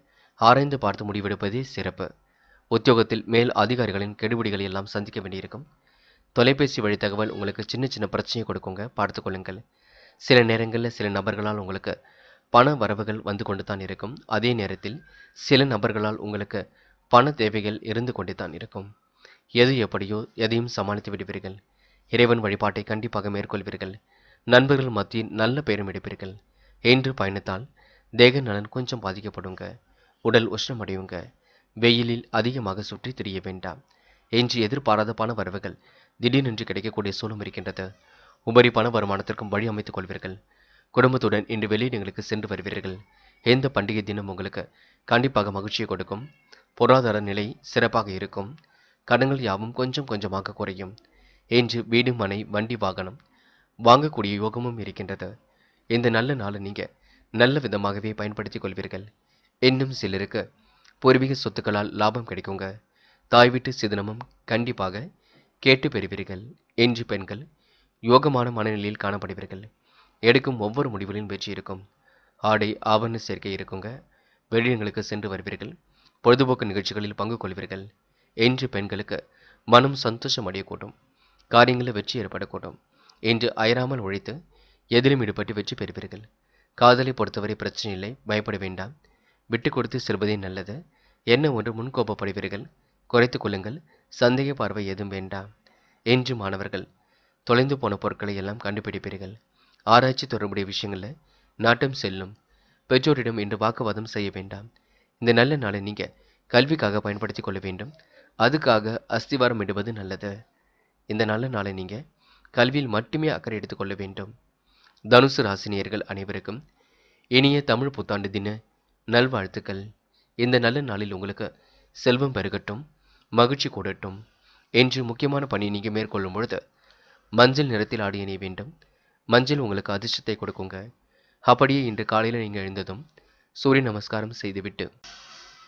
[SPEAKER 1] ஆராய்ந்து பார்த்து முடிவெடுப்பதே சிறப்பு உத்தியோகத்தில் மேல் அதிகாரிகளின் கெடுபிடிகளை எல்லாம் சந்திக்க வேண்டியிருக்கும் தொலைபேசி வழி தகவல் உங்களுக்கு சின்ன சின்ன பிரச்சனையை கொடுக்குங்க பார்த்து கொள்ளுங்கள் சில நேரங்களில் சில நபர்களால் உங்களுக்கு பண வரவுகள் வந்து கொண்டு தான் இருக்கும் அதே நேரத்தில் சில நபர்களால் உங்களுக்கு பண தேவைகள் இருந்து கொண்டே தான் இருக்கும் எது எப்படியோ எதையும் சமாளித்து விடுவீர்கள் இறைவன் வழிபாட்டை கண்டிப்பாக மேற்கொள்வீர்கள் நண்பர்கள் மத்தியில் நல்ல பெயரும் எடுப்பீர்கள் என்று பயணத்தால் தேக நலன் கொஞ்சம் பாதிக்கப்படுங்க உடல் உஷ்ணமடையுங்க வெயிலில் அதிகமாக சுற்றி திரிய வேண்டாம் என்று எதிர்பாராத பண வரவுகள் திடீரென்று கிடைக்கக்கூடிய சூழம் இருக்கின்றது உபரி பண வருமானத்திற்கும் வழி அமைத்துக் கொள்வீர்கள் குடும்பத்துடன் இன்று வெளியிடங்களுக்கு சென்று வருவீர்கள் எந்த பண்டிகை தினம் உங்களுக்கு கண்டிப்பாக மகிழ்ச்சியை கொடுக்கும் பொருளாதார நிலை சிறப்பாக இருக்கும் கடன்கள் யாவும் கொஞ்சம் கொஞ்சமாக குறையும் என்று வீடு மனை வண்டி வாகனம் வாங்கக்கூடிய யோகமும் இருக்கின்றது இந்த நல்ல நாளை நீங்கள் நல்ல விதமாகவே பயன்படுத்திக் கொள்வீர்கள் இன்னும் சிலருக்கு பூர்வீக சொத்துக்களால் லாபம் கிடைக்குங்க தாய் வீட்டு சிதனமும் கண்டிப்பாக கேட்டு பெறுவீர்கள் என்று பெண்கள் யோகமான மனநிலையில் காணப்படுவீர்கள் எடுக்கும் ஒவ்வொரு முடிவுகளின் வெற்றி இருக்கும் ஆடை ஆவண சேர்க்கை இருக்குங்க வெளியங்களுக்கு சென்று வருவீர்கள் பொழுதுபோக்கு நிகழ்ச்சிகளில் பங்கு கொள்வீர்கள் என்று பெண்களுக்கு மனம் சந்தோஷம் அடையக்கூடும் காரியங்களில் வெற்றி ஏற்படக்கூடும் என்று அயராமல் உழைத்து எதிலும் ஈடுபட்டு வெற்றி பெறுவீர்கள் காதலை பொறுத்தவரை பிரச்சனை இல்லை பயப்பட வேண்டாம் விட்டு கொடுத்து செல்வதே நல்லது என்ன ஒன்று முன்கோபப்படுவீர்கள் குறைத்து கொள்ளுங்கள் சந்தேக பார்வை எதுவும் வேண்டாம் என்று மாணவர்கள் தொலைந்து போன பொருட்களை எல்லாம் கண்டுபிடிப்பீர்கள் ஆராய்ச்சி தொடர்புடைய விஷயங்களில் நாட்டம் செல்லும் பெற்றோரிடம் இன்று வாக்குவாதம் செய்ய வேண்டாம் இந்த நல்ல நாளை நீங்கள் கல்விக்காக பயன்படுத்தி கொள்ள வேண்டும் அதுக்காக அஸ்திவாரம் இடுவது நல்லது இந்த நல்ல நாளை நீங்கள் கல்வியில் மட்டுமே அக்கறை எடுத்துக்கொள்ள வேண்டும் தனுசு ராசினியர்கள் அனைவருக்கும் இனிய தமிழ் புத்தாண்டு தின நல்வாழ்த்துக்கள் இந்த நல்ல நாளில் உங்களுக்கு செல்வம் பெருகட்டும் மகிழ்ச்சி கூடட்டும் என்று முக்கியமான பணி நீங்கள் மேற்கொள்ளும் பொழுது மஞ்சள் நிறத்தில் ஆடி அணிய வேண்டும் மஞ்சள் உங்களுக்கு அதிர்ஷ்டத்தை கொடுக்குங்க அப்படியே இன்று காலையில் நீங்கள் எழுந்ததும் சூரிய நமஸ்காரம் செய்துவிட்டு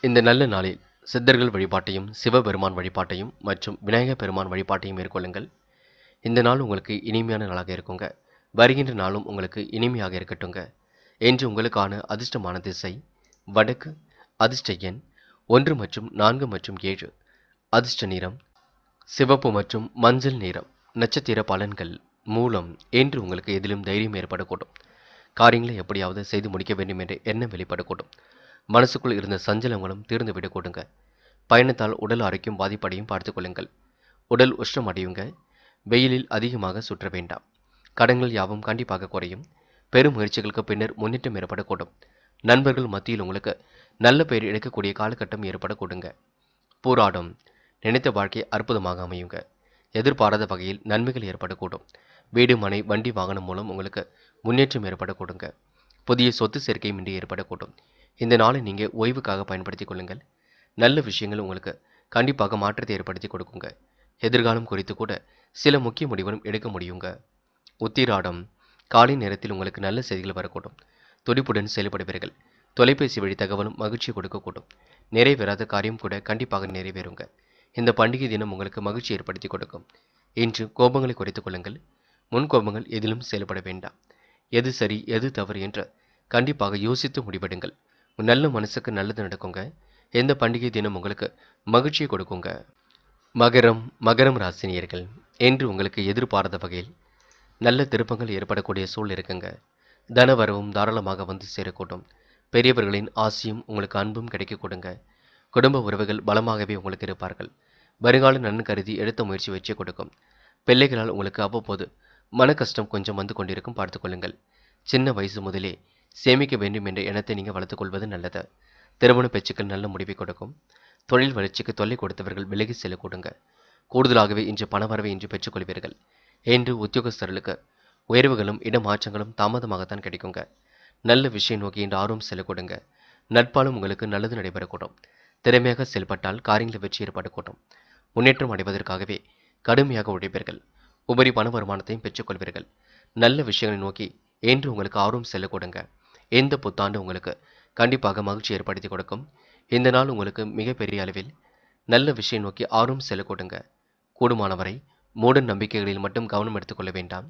[SPEAKER 1] இந்த நல்ல நாளில் சித்தர்கள் வழிபாட்டையும் சிவபெருமான் வழிபாட்டையும் மற்றும் விநாயகர் பெருமான் வழிபாட்டையும் மேற்கொள்ளுங்கள் இந்த நாள் உங்களுக்கு இனிமையான நாளாக இருக்குங்க வருகின்ற நாளும் உங்களுக்கு இனிமையாக இருக்கட்டுங்க என்று உங்களுக்கான அதிர்ஷ்டமான திசை வடக்கு அதிர்ஷ்ட எண் ஒன்று மற்றும் நான்கு மற்றும் ஏழு அதிர்ஷ்ட நிறம் சிவப்பு மற்றும் மஞ்சள் நிறம் நட்சத்திர பலன்கள் மூலம் என்று உங்களுக்கு எதிலும் தைரியம் ஏற்படக்கூடும் காரியங்களை எப்படியாவது செய்து முடிக்க வேண்டும் என்று எண்ணம் வெளிப்படக்கூடும் மனசுக்குள் இருந்த சஞ்சலங்களும் தீர்ந்து விடக்கூடுங்க பயணத்தால் உடல் ஆரோக்கியம் பாதிப்படையும் பார்த்துக்கொள்ளுங்கள் உடல் உஷ்ணம் அடையுங்க வெயிலில் அதிகமாக சுற்ற வேண்டாம் கடங்கள் யாவும் கண்டிப்பாக குறையும் பெரும் முயற்சிகளுக்கு பின்னர் முன்னேற்றம் ஏற்படக்கூடும் நண்பர்கள் மத்தியில் உங்களுக்கு நல்ல பெயர் எடுக்கக்கூடிய காலகட்டம் ஏற்பட கொடுங்க போராடும் நினைத்த வாழ்க்கை அற்புதமாக அமையுங்க எதிர்பாராத வகையில் நன்மைகள் ஏற்படக்கூடும் வீடு மனை வண்டி வாகனம் மூலம் உங்களுக்கு முன்னேற்றம் கொடுங்க புதிய சொத்து சேர்க்கையும் இன்றி ஏற்படக்கூடும் இந்த நாளை நீங்கள் ஓய்வுக்காக பயன்படுத்தி கொள்ளுங்கள் நல்ல விஷயங்கள் உங்களுக்கு கண்டிப்பாக மாற்றத்தை ஏற்படுத்தி கொடுக்குங்க எதிர்காலம் குறித்து கூட சில முக்கிய முடிவுகளும் எடுக்க முடியுங்க உத்திராடம் காலை நேரத்தில் உங்களுக்கு நல்ல செய்திகள் வரக்கூடும் துடிப்புடன் செயல்படுவீர்கள் தொலைபேசி வழி தகவலும் மகிழ்ச்சி கொடுக்கக்கூடும் நிறைவேறாத காரியம் கூட கண்டிப்பாக நிறைவேறுங்க இந்த பண்டிகை தினம் உங்களுக்கு மகிழ்ச்சி ஏற்படுத்தி கொடுக்கும் இன்று கோபங்களை குறைத்துக் கொள்ளுங்கள் முன் கோபங்கள் எதிலும் செயல்பட வேண்டாம் எது சரி எது தவறு என்று கண்டிப்பாக யோசித்து முடிவெடுங்கள் நல்ல மனசுக்கு நல்லது நடக்குங்க எந்த பண்டிகை தினம் உங்களுக்கு மகிழ்ச்சியை கொடுக்குங்க மகரம் மகரம் ராசினியர்கள் என்று உங்களுக்கு எதிர்பாராத வகையில் நல்ல திருப்பங்கள் ஏற்படக்கூடிய சூழ் இருக்குங்க தன வரவும் தாராளமாக வந்து சேரக்கூடும் பெரியவர்களின் ஆசையும் உங்களுக்கு அன்பும் கிடைக்க கொடுங்க குடும்ப உறவுகள் பலமாகவே உங்களுக்கு இருப்பார்கள் வருங்கால நன்னு கருதி எடுத்த முயற்சி வச்சு கொடுக்கும் பிள்ளைகளால் உங்களுக்கு அவ்வப்போது மன கஷ்டம் கொஞ்சம் வந்து கொண்டிருக்கும் பார்த்துக்கொள்ளுங்கள் சின்ன வயசு முதலே சேமிக்க வேண்டும் என்ற எண்ணத்தை நீங்கள் வளர்த்துக்கொள்வது நல்லது திருமண பேச்சுக்கள் நல்ல முடிவை கொடுக்கும் தொழில் வளர்ச்சிக்கு தொல்லை கொடுத்தவர்கள் விலகி செல்ல கொடுங்க கூடுதலாகவே இன்று பண வரவை இன்று பெற்றுக்கொள்வீர்கள் என்று உத்தியோகஸ்தர்களுக்கு உயர்வுகளும் இடமாற்றங்களும் தாமதமாகத்தான் கிடைக்குங்க நல்ல விஷயம் நோக்கி என்று ஆர்வம் செல்ல கொடுங்க நட்பாலும் உங்களுக்கு நல்லது நடைபெறக்கூடும் திறமையாக செயல்பட்டால் காரியங்களில் வெற்றி ஏற்படக்கூடும் முன்னேற்றம் அடைவதற்காகவே கடுமையாக உழைப்பீர்கள் உபரி பண வருமானத்தையும் பெற்றுக்கொள்வீர்கள் நல்ல விஷயங்களை நோக்கி என்று உங்களுக்கு ஆர்வம் செல்லக்கூடுங்க எந்த புத்தாண்டு உங்களுக்கு கண்டிப்பாக மகிழ்ச்சி ஏற்படுத்தி கொடுக்கும் இந்த நாள் உங்களுக்கு மிகப்பெரிய அளவில் நல்ல விஷயம் நோக்கி ஆர்வம் செல்லக்கூடுங்க கூடுமானவரை மூட நம்பிக்கைகளில் மட்டும் கவனம் எடுத்துக்கொள்ள வேண்டாம்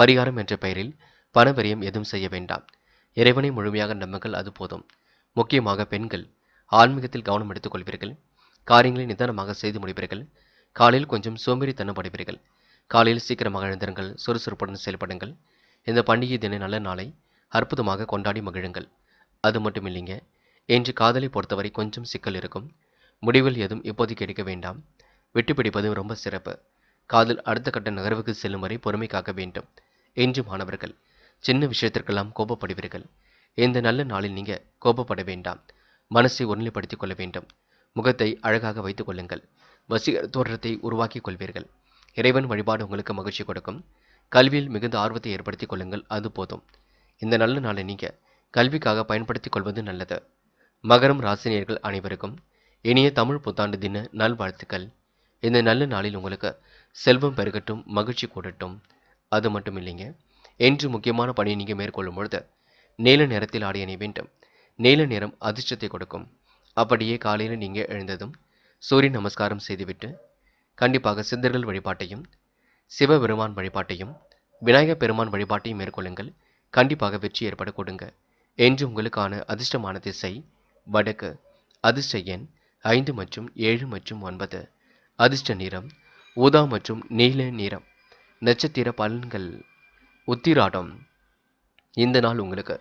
[SPEAKER 1] பரிகாரம் என்ற பெயரில் பணவரியம் எதுவும் செய்ய வேண்டாம் இறைவனை முழுமையாக நம்புங்கள் அது போதும் முக்கியமாக பெண்கள் ஆன்மீகத்தில் கவனம் எடுத்துக் கொள்வீர்கள் காரியங்களை நிதானமாக செய்து முடிப்பீர்கள் காலையில் கொஞ்சம் சோம்பேறி படுவீர்கள் காலையில் சீக்கிரமாக எழுந்திருங்கள் சுறுசுறுப்புடன் செயல்படுங்கள் இந்த பண்டிகை தின நல்ல நாளை அற்புதமாக கொண்டாடி மகிழுங்கள் அது மட்டும் இல்லைங்க இன்று காதலை பொறுத்தவரை கொஞ்சம் சிக்கல் இருக்கும் முடிவில் எதுவும் இப்போதைக்கு எடுக்க வேண்டாம் விட்டு பிடிப்பது ரொம்ப சிறப்பு காதல் அடுத்த கட்ட நகர்வுக்கு செல்லும் வரை பொறுமை காக்க வேண்டும் என்று மாணவர்கள் சின்ன விஷயத்திற்கெல்லாம் கோபப்படுவீர்கள் இந்த நல்ல நாளில் நீங்கள் கோபப்பட வேண்டாம் மனசை ஒருநிலைப்படுத்திக் கொள்ள வேண்டும் முகத்தை அழகாக வைத்துக் கொள்ளுங்கள் வசீகர தோற்றத்தை உருவாக்கிக் கொள்வீர்கள் இறைவன் வழிபாடு உங்களுக்கு மகிழ்ச்சி கொடுக்கும் கல்வியில் மிகுந்த ஆர்வத்தை ஏற்படுத்திக் கொள்ளுங்கள் அது போதும் இந்த நல்ல நாளை நீங்கள் கல்விக்காக பயன்படுத்திக் கொள்வது நல்லது மகரம் ராசினியர்கள் அனைவருக்கும் இனிய தமிழ் புத்தாண்டு தின நல்வாழ்த்துக்கள் இந்த நல்ல நாளில் உங்களுக்கு செல்வம் பெருகட்டும் மகிழ்ச்சி கூடட்டும் அது மட்டும் இல்லைங்க என்று முக்கியமான பணியை நீங்கள் மேற்கொள்ளும் பொழுது நீல நிறத்தில் ஆடை அணி வேண்டும் நீல நிறம் அதிர்ஷ்டத்தை கொடுக்கும் அப்படியே காலையில் நீங்கள் எழுந்ததும் சூரிய நமஸ்காரம் செய்துவிட்டு கண்டிப்பாக சித்தர்கள் வழிபாட்டையும் சிவபெருமான் வழிபாட்டையும் விநாயகப் பெருமான் வழிபாட்டையும் மேற்கொள்ளுங்கள் கண்டிப்பாக வெற்றி ஏற்பட கொடுங்க என்று உங்களுக்கான அதிர்ஷ்டமான திசை வடக்கு அதிர்ஷ்ட எண் ஐந்து மற்றும் ஏழு மற்றும் ஒன்பது அதிர்ஷ்ட நிறம் ஊதா மற்றும் நீல நிறம் நட்சத்திர பலன்கள் உத்திராடம் இந்த நாள் உங்களுக்கு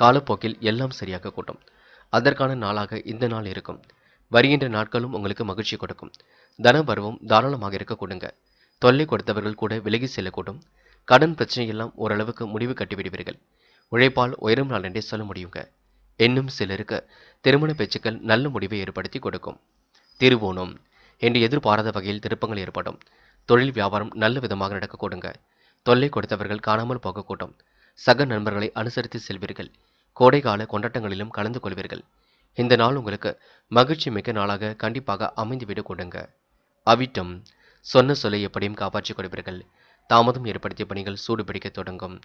[SPEAKER 1] காலப்போக்கில் எல்லாம் சரியாக கூட்டும் அதற்கான நாளாக இந்த நாள் இருக்கும் வருகின்ற நாட்களும் உங்களுக்கு மகிழ்ச்சி கொடுக்கும் தன பருவம் தாராளமாக இருக்க கொடுங்க தொல்லை கொடுத்தவர்கள் கூட விலகி செல்லக்கூடும் கடன் பிரச்சனையெல்லாம் ஓரளவுக்கு முடிவு கட்டிவிடுவீர்கள் உழைப்பால் உயரும் நாள் என்றே சொல்ல முடியுங்க இன்னும் சிலருக்கு திருமண பேச்சுக்கள் நல்ல முடிவை ஏற்படுத்தி கொடுக்கும் திருவோணம் என்று எதிர்பாராத வகையில் திருப்பங்கள் ஏற்படும் தொழில் வியாபாரம் நல்ல விதமாக நடக்க கொடுங்க தொல்லை கொடுத்தவர்கள் காணாமல் போகக்கூடும் சக நண்பர்களை அனுசரித்து செல்வீர்கள் கோடைகால கொண்டாட்டங்களிலும் கலந்து கொள்வீர்கள் இந்த நாள் உங்களுக்கு மகிழ்ச்சி மிக்க நாளாக கண்டிப்பாக அமைந்துவிட கொடுங்க அவிட்டம் சொன்ன சொல்லை எப்படியும் காப்பாற்றிக் கொள்வீர்கள் தாமதம் ஏற்படுத்திய பணிகள் சூடுபிடிக்க தொடங்கும்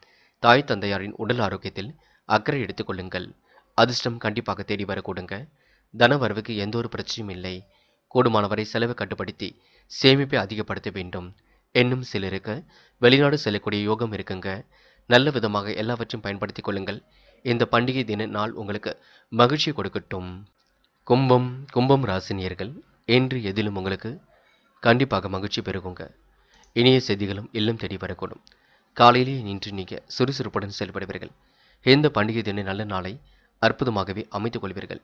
[SPEAKER 1] தாய் தந்தையாரின் உடல் ஆரோக்கியத்தில் அக்கறை கொள்ளுங்கள் அதிர்ஷ்டம் கண்டிப்பாக தேடி வரக்கூடுங்க தன வரவுக்கு எந்த ஒரு பிரச்சனையும் இல்லை கூடுமானவரை செலவு கட்டுப்படுத்தி சேமிப்பை அதிகப்படுத்த வேண்டும் இன்னும் சிலருக்கு வெளிநாடு செல்லக்கூடிய யோகம் இருக்குங்க நல்ல விதமாக எல்லாவற்றையும் பயன்படுத்தி கொள்ளுங்கள் இந்த பண்டிகை தின நாள் உங்களுக்கு மகிழ்ச்சி கொடுக்கட்டும் கும்பம் கும்பம் ராசினியர்கள் என்று எதிலும் உங்களுக்கு கண்டிப்பாக மகிழ்ச்சி பெருகுங்க இணைய செய்திகளும் இல்லம் தேடி வரக்கூடும் காலையிலேயே நின்று நீங்கள் சுறுசுறுப்புடன் செயல்படுவீர்கள் இந்த பண்டிகை தின நல்ல நாளை அற்புதமாகவே அமைத்துக் கொள்வீர்கள்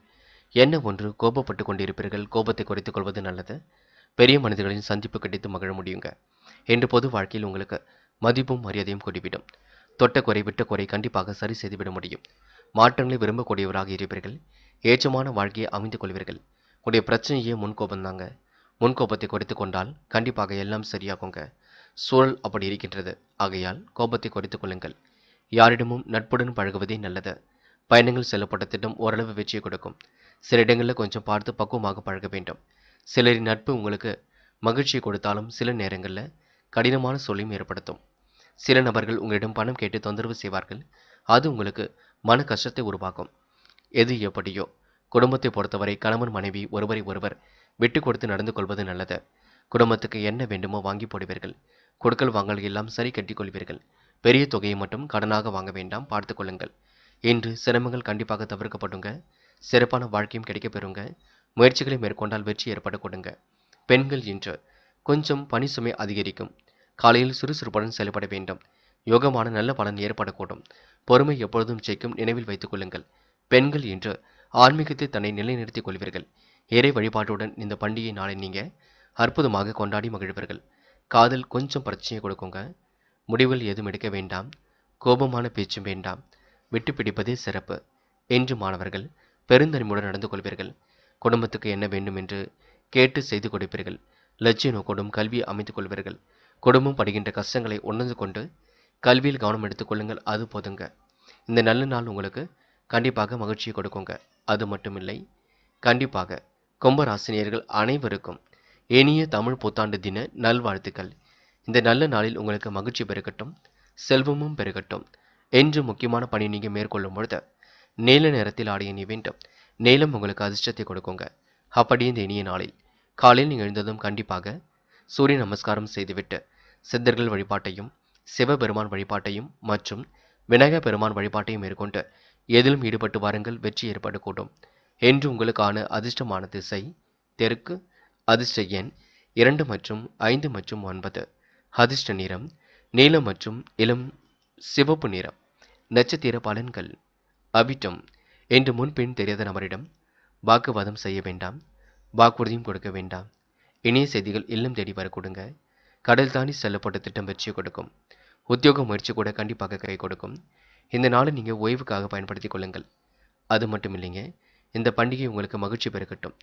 [SPEAKER 1] என்ன ஒன்று கோபப்பட்டு கொண்டிருப்பீர்கள் கோபத்தை குறைத்துக் கொள்வது நல்லது பெரிய மனிதர்களின் சந்திப்பு கிடைத்து மகிழ முடியுங்க என்று பொது வாழ்க்கையில் உங்களுக்கு மதிப்பும் மரியாதையும் கூடிவிடும் தொட்ட குறை விட்ட குறை கண்டிப்பாக சரி செய்துவிட முடியும் மாற்றங்களை விரும்பக்கூடியவராக இருப்பீர்கள் ஏற்றமான வாழ்க்கையை அமைந்து கொள்வீர்கள் உங்களுடைய பிரச்சனையே முன்கோபம் தாங்க முன்கோபத்தை குறைத்து கொண்டால் கண்டிப்பாக எல்லாம் சரியாகுங்க சூழல் அப்படி இருக்கின்றது ஆகையால் கோபத்தை குறைத்து கொள்ளுங்கள் யாரிடமும் நட்புடன் பழகுவதே நல்லது பயணங்கள் செல்லப்பட்ட திட்டம் ஓரளவு வெற்றியை கொடுக்கும் சில இடங்களில் கொஞ்சம் பார்த்து பக்குவமாக பழக வேண்டும் சிலரின் நட்பு உங்களுக்கு மகிழ்ச்சி கொடுத்தாலும் சில நேரங்களில் கடினமான சொல்லியும் ஏற்படுத்தும் சில நபர்கள் உங்களிடம் பணம் கேட்டு தொந்தரவு செய்வார்கள் அது உங்களுக்கு மன கஷ்டத்தை உருவாக்கும் எது எப்படியோ குடும்பத்தை பொறுத்தவரை கணவன் மனைவி ஒருவரை ஒருவர் விட்டு கொடுத்து நடந்து கொள்வது நல்லது குடும்பத்துக்கு என்ன வேண்டுமோ வாங்கி போடுவீர்கள் கொடுக்கல் வாங்கல் எல்லாம் சரி கட்டிக்கொள்வீர்கள் பெரிய தொகையை மட்டும் கடனாக வாங்க வேண்டாம் பார்த்து கொள்ளுங்கள் இன்று சிரமங்கள் கண்டிப்பாக தவிர்க்கப்படுங்க சிறப்பான வாழ்க்கையும் கிடைக்கப்பெறுங்க முயற்சிகளை மேற்கொண்டால் வெற்றி ஏற்பட கொடுங்க பெண்கள் இன்று கொஞ்சம் பணி சுமை அதிகரிக்கும் காலையில் சுறுசுறுப்புடன் செயல்பட வேண்டும் யோகமான நல்ல பலன் ஏற்படக்கூடும் பொறுமை எப்பொழுதும் ஜெயிக்கும் நினைவில் வைத்துக் கொள்ளுங்கள் பெண்கள் இன்று ஆன்மீகத்தை தன்னை நிலைநிறுத்திக் கொள்வீர்கள் இறை வழிபாட்டுடன் இந்த பண்டிகை நாளை நீங்கள் அற்புதமாக கொண்டாடி மகிழ்வீர்கள் காதல் கொஞ்சம் பிரச்சனையை கொடுக்குங்க முடிவில் எதுவும் எடுக்க வேண்டாம் கோபமான பேச்சும் வேண்டாம் விட்டு பிடிப்பதே சிறப்பு என்று மாணவர்கள் பெருந்தன்மையுடன் நடந்து கொள்வீர்கள் குடும்பத்துக்கு என்ன வேண்டும் என்று கேட்டு செய்து கொடுப்பீர்கள் லட்சிய நோக்கோடும் கல்வியை அமைத்துக் கொள்வீர்கள் குடும்பம் படுகின்ற கஷ்டங்களை உணர்ந்து கொண்டு கல்வியில் கவனம் கொள்ளுங்கள் அது போதுங்க இந்த நல்ல நாள் உங்களுக்கு கண்டிப்பாக மகிழ்ச்சியை கொடுக்குங்க அது மட்டுமில்லை கண்டிப்பாக கும்பராசினியர்கள் அனைவருக்கும் இனிய தமிழ் புத்தாண்டு தின நல்வாழ்த்துக்கள் இந்த நல்ல நாளில் உங்களுக்கு மகிழ்ச்சி பெருகட்டும் செல்வமும் பெருகட்டும் என்று முக்கியமான பணி நீங்கள் மேற்கொள்ளும் பொழுது நீல நேரத்தில் ஆடிய நீ வேண்டும் நீளம் உங்களுக்கு அதிர்ஷ்டத்தை கொடுக்குங்க அப்படி இந்த இனிய நாளில் காலையில் எழுந்ததும் கண்டிப்பாக சூரிய நமஸ்காரம் செய்துவிட்டு சித்தர்கள் வழிபாட்டையும் சிவபெருமான் வழிபாட்டையும் மற்றும் விநாயக பெருமான் வழிபாட்டையும் மேற்கொண்டு எதிலும் ஈடுபட்டு வாருங்கள் வெற்றி ஏற்படக்கூடும் என்று உங்களுக்கான அதிர்ஷ்டமான திசை தெற்கு அதிர்ஷ்ட எண் இரண்டு மற்றும் ஐந்து மற்றும் ஒன்பது அதிர்ஷ்ட நிறம் நீலம் மற்றும் இளம் சிவப்பு நிறம் நட்சத்திர பலன்கள் அபிட்டம் என்று முன்பின் தெரியாத நபரிடம் வாக்குவாதம் செய்ய வேண்டாம் வாக்குறுதியும் கொடுக்க வேண்டாம் இணைய செய்திகள் இல்லம் தேடி வர கொடுங்க கடல் தாண்டி செல்லப்பட்ட திட்டம் வெற்றி கொடுக்கும் உத்தியோக முயற்சி கூட கண்டிப்பாக கை கொடுக்கும் இந்த நாளை நீங்கள் ஓய்வுக்காக பயன்படுத்தி கொள்ளுங்கள் அது மட்டும் இல்லைங்க இந்த பண்டிகை உங்களுக்கு மகிழ்ச்சி பெருக்கட்டும்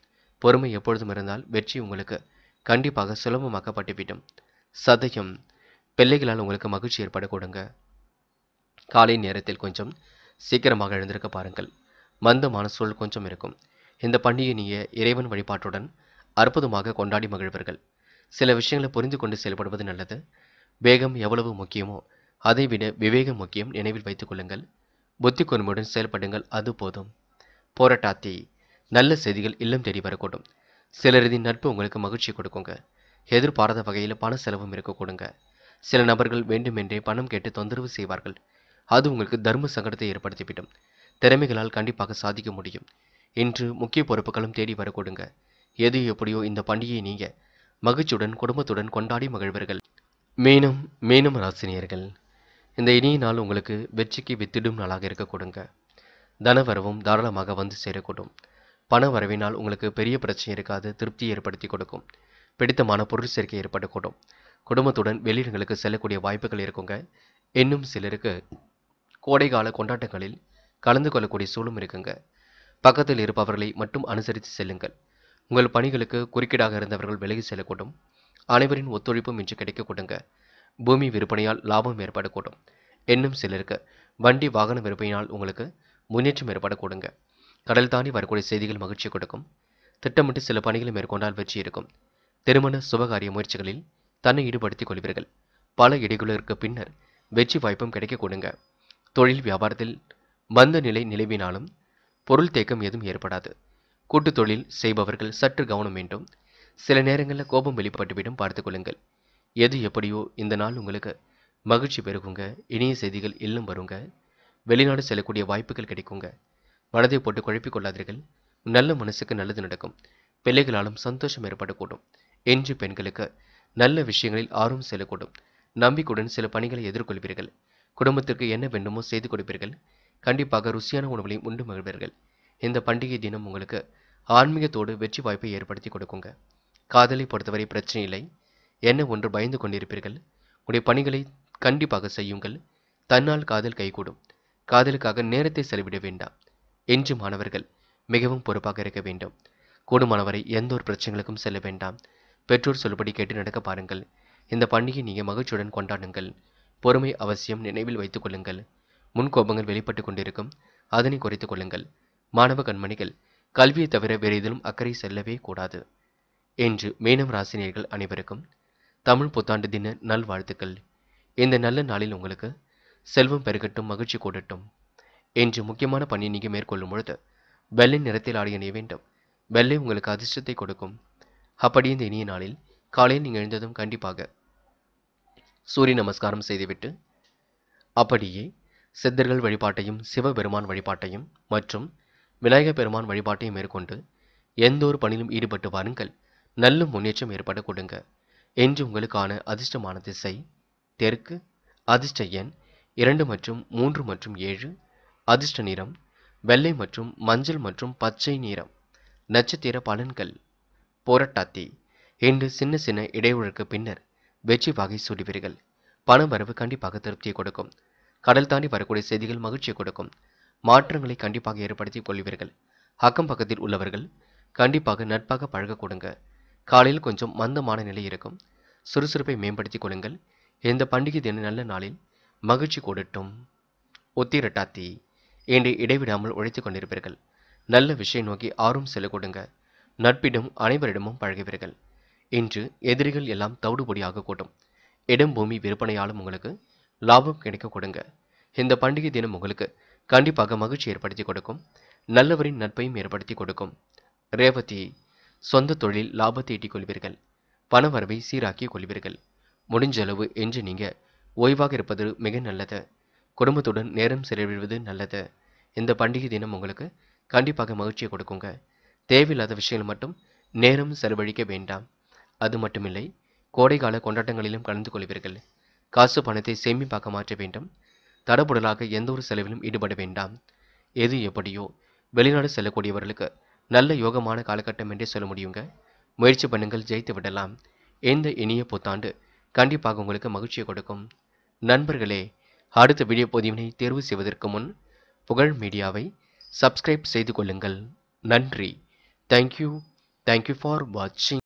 [SPEAKER 1] பொறுமை எப்பொழுதும் இருந்தால் வெற்றி உங்களுக்கு கண்டிப்பாக சுலபமாக்கப்பட்டுவிடும் சதயம் பிள்ளைகளால் உங்களுக்கு மகிழ்ச்சி ஏற்பட கொடுங்க காலை நேரத்தில் கொஞ்சம் சீக்கிரமாக எழுந்திருக்க பாருங்கள் மந்தமான சொல் கொஞ்சம் இருக்கும் இந்த பண்டிகை இறைவன் வழிபாட்டுடன் அற்புதமாக கொண்டாடி மகிழ்வர்கள் சில விஷயங்களை புரிந்து கொண்டு செயல்படுவது நல்லது வேகம் எவ்வளவு முக்கியமோ அதைவிட விவேகம் முக்கியம் நினைவில் வைத்துக் கொள்ளுங்கள் புத்தி கூர்மையுடன் செயல்படுங்கள் அது போதும் போராட்டாத்தி நல்ல செய்திகள் இல்லம் தேடி வரக்கூடும் சிலரதின் நட்பு உங்களுக்கு மகிழ்ச்சி கொடுக்குங்க எதிர்பாராத வகையில் பண செலவும் இருக்கக்கூடுங்க சில நபர்கள் வேண்டுமென்றே பணம் கேட்டு தொந்தரவு செய்வார்கள் அது உங்களுக்கு தர்ம சங்கடத்தை ஏற்படுத்திவிடும் திறமைகளால் கண்டிப்பாக சாதிக்க முடியும் இன்று முக்கிய பொறுப்புகளும் தேடி வர கொடுங்க எது எப்படியோ இந்த பண்டிகையை நீங்க மகிழ்ச்சியுடன் குடும்பத்துடன் கொண்டாடி மகிழ்வர்கள் மீனம் மீனம் ராசினியர்கள் இந்த இனிய நாள் உங்களுக்கு வெற்றிக்கு வித்திடும் நாளாக இருக்க கொடுங்க தனவரவும் தாராளமாக வந்து சேரக்கூடும் பண வரவினால் உங்களுக்கு பெரிய பிரச்சனை இருக்காது திருப்தி ஏற்படுத்தி கொடுக்கும் பிடித்தமான பொருள் சேர்க்கை ஏற்படக்கூடும் குடும்பத்துடன் வெளியிடங்களுக்கு செல்லக்கூடிய வாய்ப்புகள் இருக்குங்க இன்னும் சிலருக்கு கோடைகால கொண்டாட்டங்களில் கலந்து கொள்ளக்கூடிய சூழலும் இருக்குங்க பக்கத்தில் இருப்பவர்களை மட்டும் அனுசரித்து செல்லுங்கள் உங்கள் பணிகளுக்கு குறுக்கீடாக இருந்தவர்கள் விலகி செல்லக்கூடும் அனைவரின் ஒத்துழைப்பும் இன்று கிடைக்கக்கூடுங்க பூமி விற்பனையால் லாபம் ஏற்படக்கூடும் இன்னும் சிலருக்கு வண்டி வாகன விற்பனையால் உங்களுக்கு முன்னேற்றம் ஏற்படக்கூடுங்க கடல் தாண்டி வரக்கூடிய செய்திகள் மகிழ்ச்சி கொடுக்கும் திட்டமிட்டு சில பணிகளை மேற்கொண்டால் வெற்றி இருக்கும் திருமண சுபகாரிய முயற்சிகளில் தன்னை ஈடுபடுத்திக் கொள்வீர்கள் பல இடைகளுக்கு பின்னர் வெற்றி வாய்ப்பும் கிடைக்கக்கூடுங்க தொழில் வியாபாரத்தில் மந்த நிலை நிலவினாலும் பொருள் தேக்கம் எதுவும் ஏற்படாது கூட்டு தொழில் செய்பவர்கள் சற்று கவனம் வேண்டும் சில நேரங்களில் கோபம் வெளிப்பட்டுவிடும் பார்த்து கொள்ளுங்கள் எது எப்படியோ இந்த நாள் உங்களுக்கு மகிழ்ச்சி பெருகுங்க இனிய செய்திகள் இல்லம் வருங்க வெளிநாடு செல்லக்கூடிய வாய்ப்புகள் கிடைக்குங்க மனதை போட்டு குழப்பிக் கொள்ளாதீர்கள் நல்ல மனசுக்கு நல்லது நடக்கும் பிள்ளைகளாலும் சந்தோஷம் ஏற்படக்கூடும் என்று பெண்களுக்கு நல்ல விஷயங்களில் ஆர்வம் செல்லக்கூடும் நம்பிக்கையுடன் சில பணிகளை எதிர்கொள்வீர்கள் குடும்பத்திற்கு என்ன வேண்டுமோ செய்து கொடுப்பீர்கள் கண்டிப்பாக ருசியான உணவுகளையும் உண்டு மகிழ்வீர்கள் இந்த பண்டிகை தினம் உங்களுக்கு ஆன்மீகத்தோடு வெற்றி வாய்ப்பை ஏற்படுத்தி கொடுக்குங்க காதலை பொறுத்தவரை பிரச்சனை இல்லை என்ன ஒன்று பயந்து கொண்டிருப்பீர்கள் உடைய பணிகளை கண்டிப்பாக செய்யுங்கள் தன்னால் காதல் கைகூடும் காதலுக்காக நேரத்தை செலவிட வேண்டாம் என்று மாணவர்கள் மிகவும் பொறுப்பாக இருக்க வேண்டும் கூடுமானவரை எந்த ஒரு பிரச்சனைகளுக்கும் செல்ல வேண்டாம் பெற்றோர் சொல்படி கேட்டு நடக்க பாருங்கள் இந்த பண்டிகை நீங்கள் மகிழ்ச்சியுடன் கொண்டாடுங்கள் பொறுமை அவசியம் நினைவில் வைத்துக் கொள்ளுங்கள் முன்கோபங்கள் வெளிப்பட்டு கொண்டிருக்கும் அதனை குறைத்து கொள்ளுங்கள் மாணவ கண்மணிகள் கல்வியை தவிர வேறு எதிலும் அக்கறை செல்லவே கூடாது என்று மீனம் ராசினியர்கள் அனைவருக்கும் தமிழ் புத்தாண்டு தின நல்வாழ்த்துக்கள் இந்த நல்ல நாளில் உங்களுக்கு செல்வம் பெருகட்டும் மகிழ்ச்சி கூடட்டும் என்று முக்கியமான பணி நீங்கள் மேற்கொள்ளும் பொழுது வெள்ளை நிறத்தில் ஆடி அணிய வேண்டும் வெள்ளை உங்களுக்கு அதிர்ஷ்டத்தை கொடுக்கும் அப்படி இந்த இனிய நாளில் காலையில் நீங்கள் எழுந்ததும் கண்டிப்பாக சூரிய நமஸ்காரம் செய்துவிட்டு அப்படியே சித்தர்கள் வழிபாட்டையும் சிவபெருமான் வழிபாட்டையும் மற்றும் விநாயக பெருமான் வழிபாட்டையும் மேற்கொண்டு எந்த ஒரு பணியிலும் ஈடுபட்டு வாருங்கள் நல்ல முன்னேற்றம் ஏற்பட கொடுங்க என்று உங்களுக்கான அதிர்ஷ்டமான திசை தெற்கு அதிர்ஷ்ட எண் இரண்டு மற்றும் மூன்று மற்றும் ஏழு அதிர்ஷ்ட நிறம் வெள்ளை மற்றும் மஞ்சள் மற்றும் பச்சை நிறம் நட்சத்திர பலன்கள் போராட்டாத்தி என்று சின்ன சின்ன இடையூறுக்கு பின்னர் வெற்றி வகை சூடுவீர்கள் பண வரவு கண்டிப்பாக திருப்தியை கொடுக்கும் கடல் தாண்டி வரக்கூடிய செய்திகள் மகிழ்ச்சியை கொடுக்கும் மாற்றங்களை கண்டிப்பாக ஏற்படுத்திக் கொள்வீர்கள் அக்கம் பக்கத்தில் உள்ளவர்கள் கண்டிப்பாக நட்பாக பழக கொடுங்க காலையில் கொஞ்சம் மந்தமான நிலை இருக்கும் சுறுசுறுப்பை மேம்படுத்திக் கொள்ளுங்கள் இந்த பண்டிகை தின நல்ல நாளில் மகிழ்ச்சி கூடட்டும் ஒத்திரட்டாத்தி இன்று இடைவிடாமல் உழைத்துக் கொண்டிருப்பீர்கள் நல்ல விஷயம் நோக்கி ஆர்வம் செல்ல கொடுங்க நட்பிடம் அனைவரிடமும் பழகுவீர்கள் இன்று எதிரிகள் எல்லாம் தவிடுபொடியாக கூட்டும் இடம் பூமி விற்பனையாலும் உங்களுக்கு லாபம் கிடைக்க கொடுங்க இந்த பண்டிகை தினம் உங்களுக்கு கண்டிப்பாக மகிழ்ச்சி ஏற்படுத்தி கொடுக்கும் நல்லவரின் நட்பையும் ஏற்படுத்தி கொடுக்கும் ரேவதி சொந்த தொழில் லாபத்தை ஈட்டிக் கொள்வீர்கள் பணவரவை சீராக்கி கொள்வீர்கள் முடிஞ்ச அளவு என்று நீங்கள் ஓய்வாக இருப்பது மிக நல்லது குடும்பத்துடன் நேரம் செலவிடுவது நல்லது இந்த பண்டிகை தினம் உங்களுக்கு கண்டிப்பாக மகிழ்ச்சியை கொடுக்குங்க தேவையில்லாத விஷயங்கள் மட்டும் நேரம் செலவழிக்க வேண்டாம் அது மட்டுமில்லை கோடைகால கொண்டாட்டங்களிலும் கலந்து கொள்வீர்கள் காசு பணத்தை சேமிப்பாக மாற்ற வேண்டும் தடபுடலாக எந்த ஒரு செலவிலும் ஈடுபட வேண்டாம் எது எப்படியோ வெளிநாடு செல்லக்கூடியவர்களுக்கு நல்ல யோகமான காலகட்டம் என்றே சொல்ல முடியுங்க முயற்சி பண்ணுங்கள் ஜெயித்து விடலாம் எந்த இனிய புத்தாண்டு கண்டிப்பாக உங்களுக்கு மகிழ்ச்சியை கொடுக்கும் நண்பர்களே அடுத்த வீடியோ பதிவினை தேர்வு செய்வதற்கு முன் புகழ் மீடியாவை சப்ஸ்கிரைப் செய்து கொள்ளுங்கள் நன்றி தேங்க்யூ தேங்க்யூ ஃபார் வாட்சிங்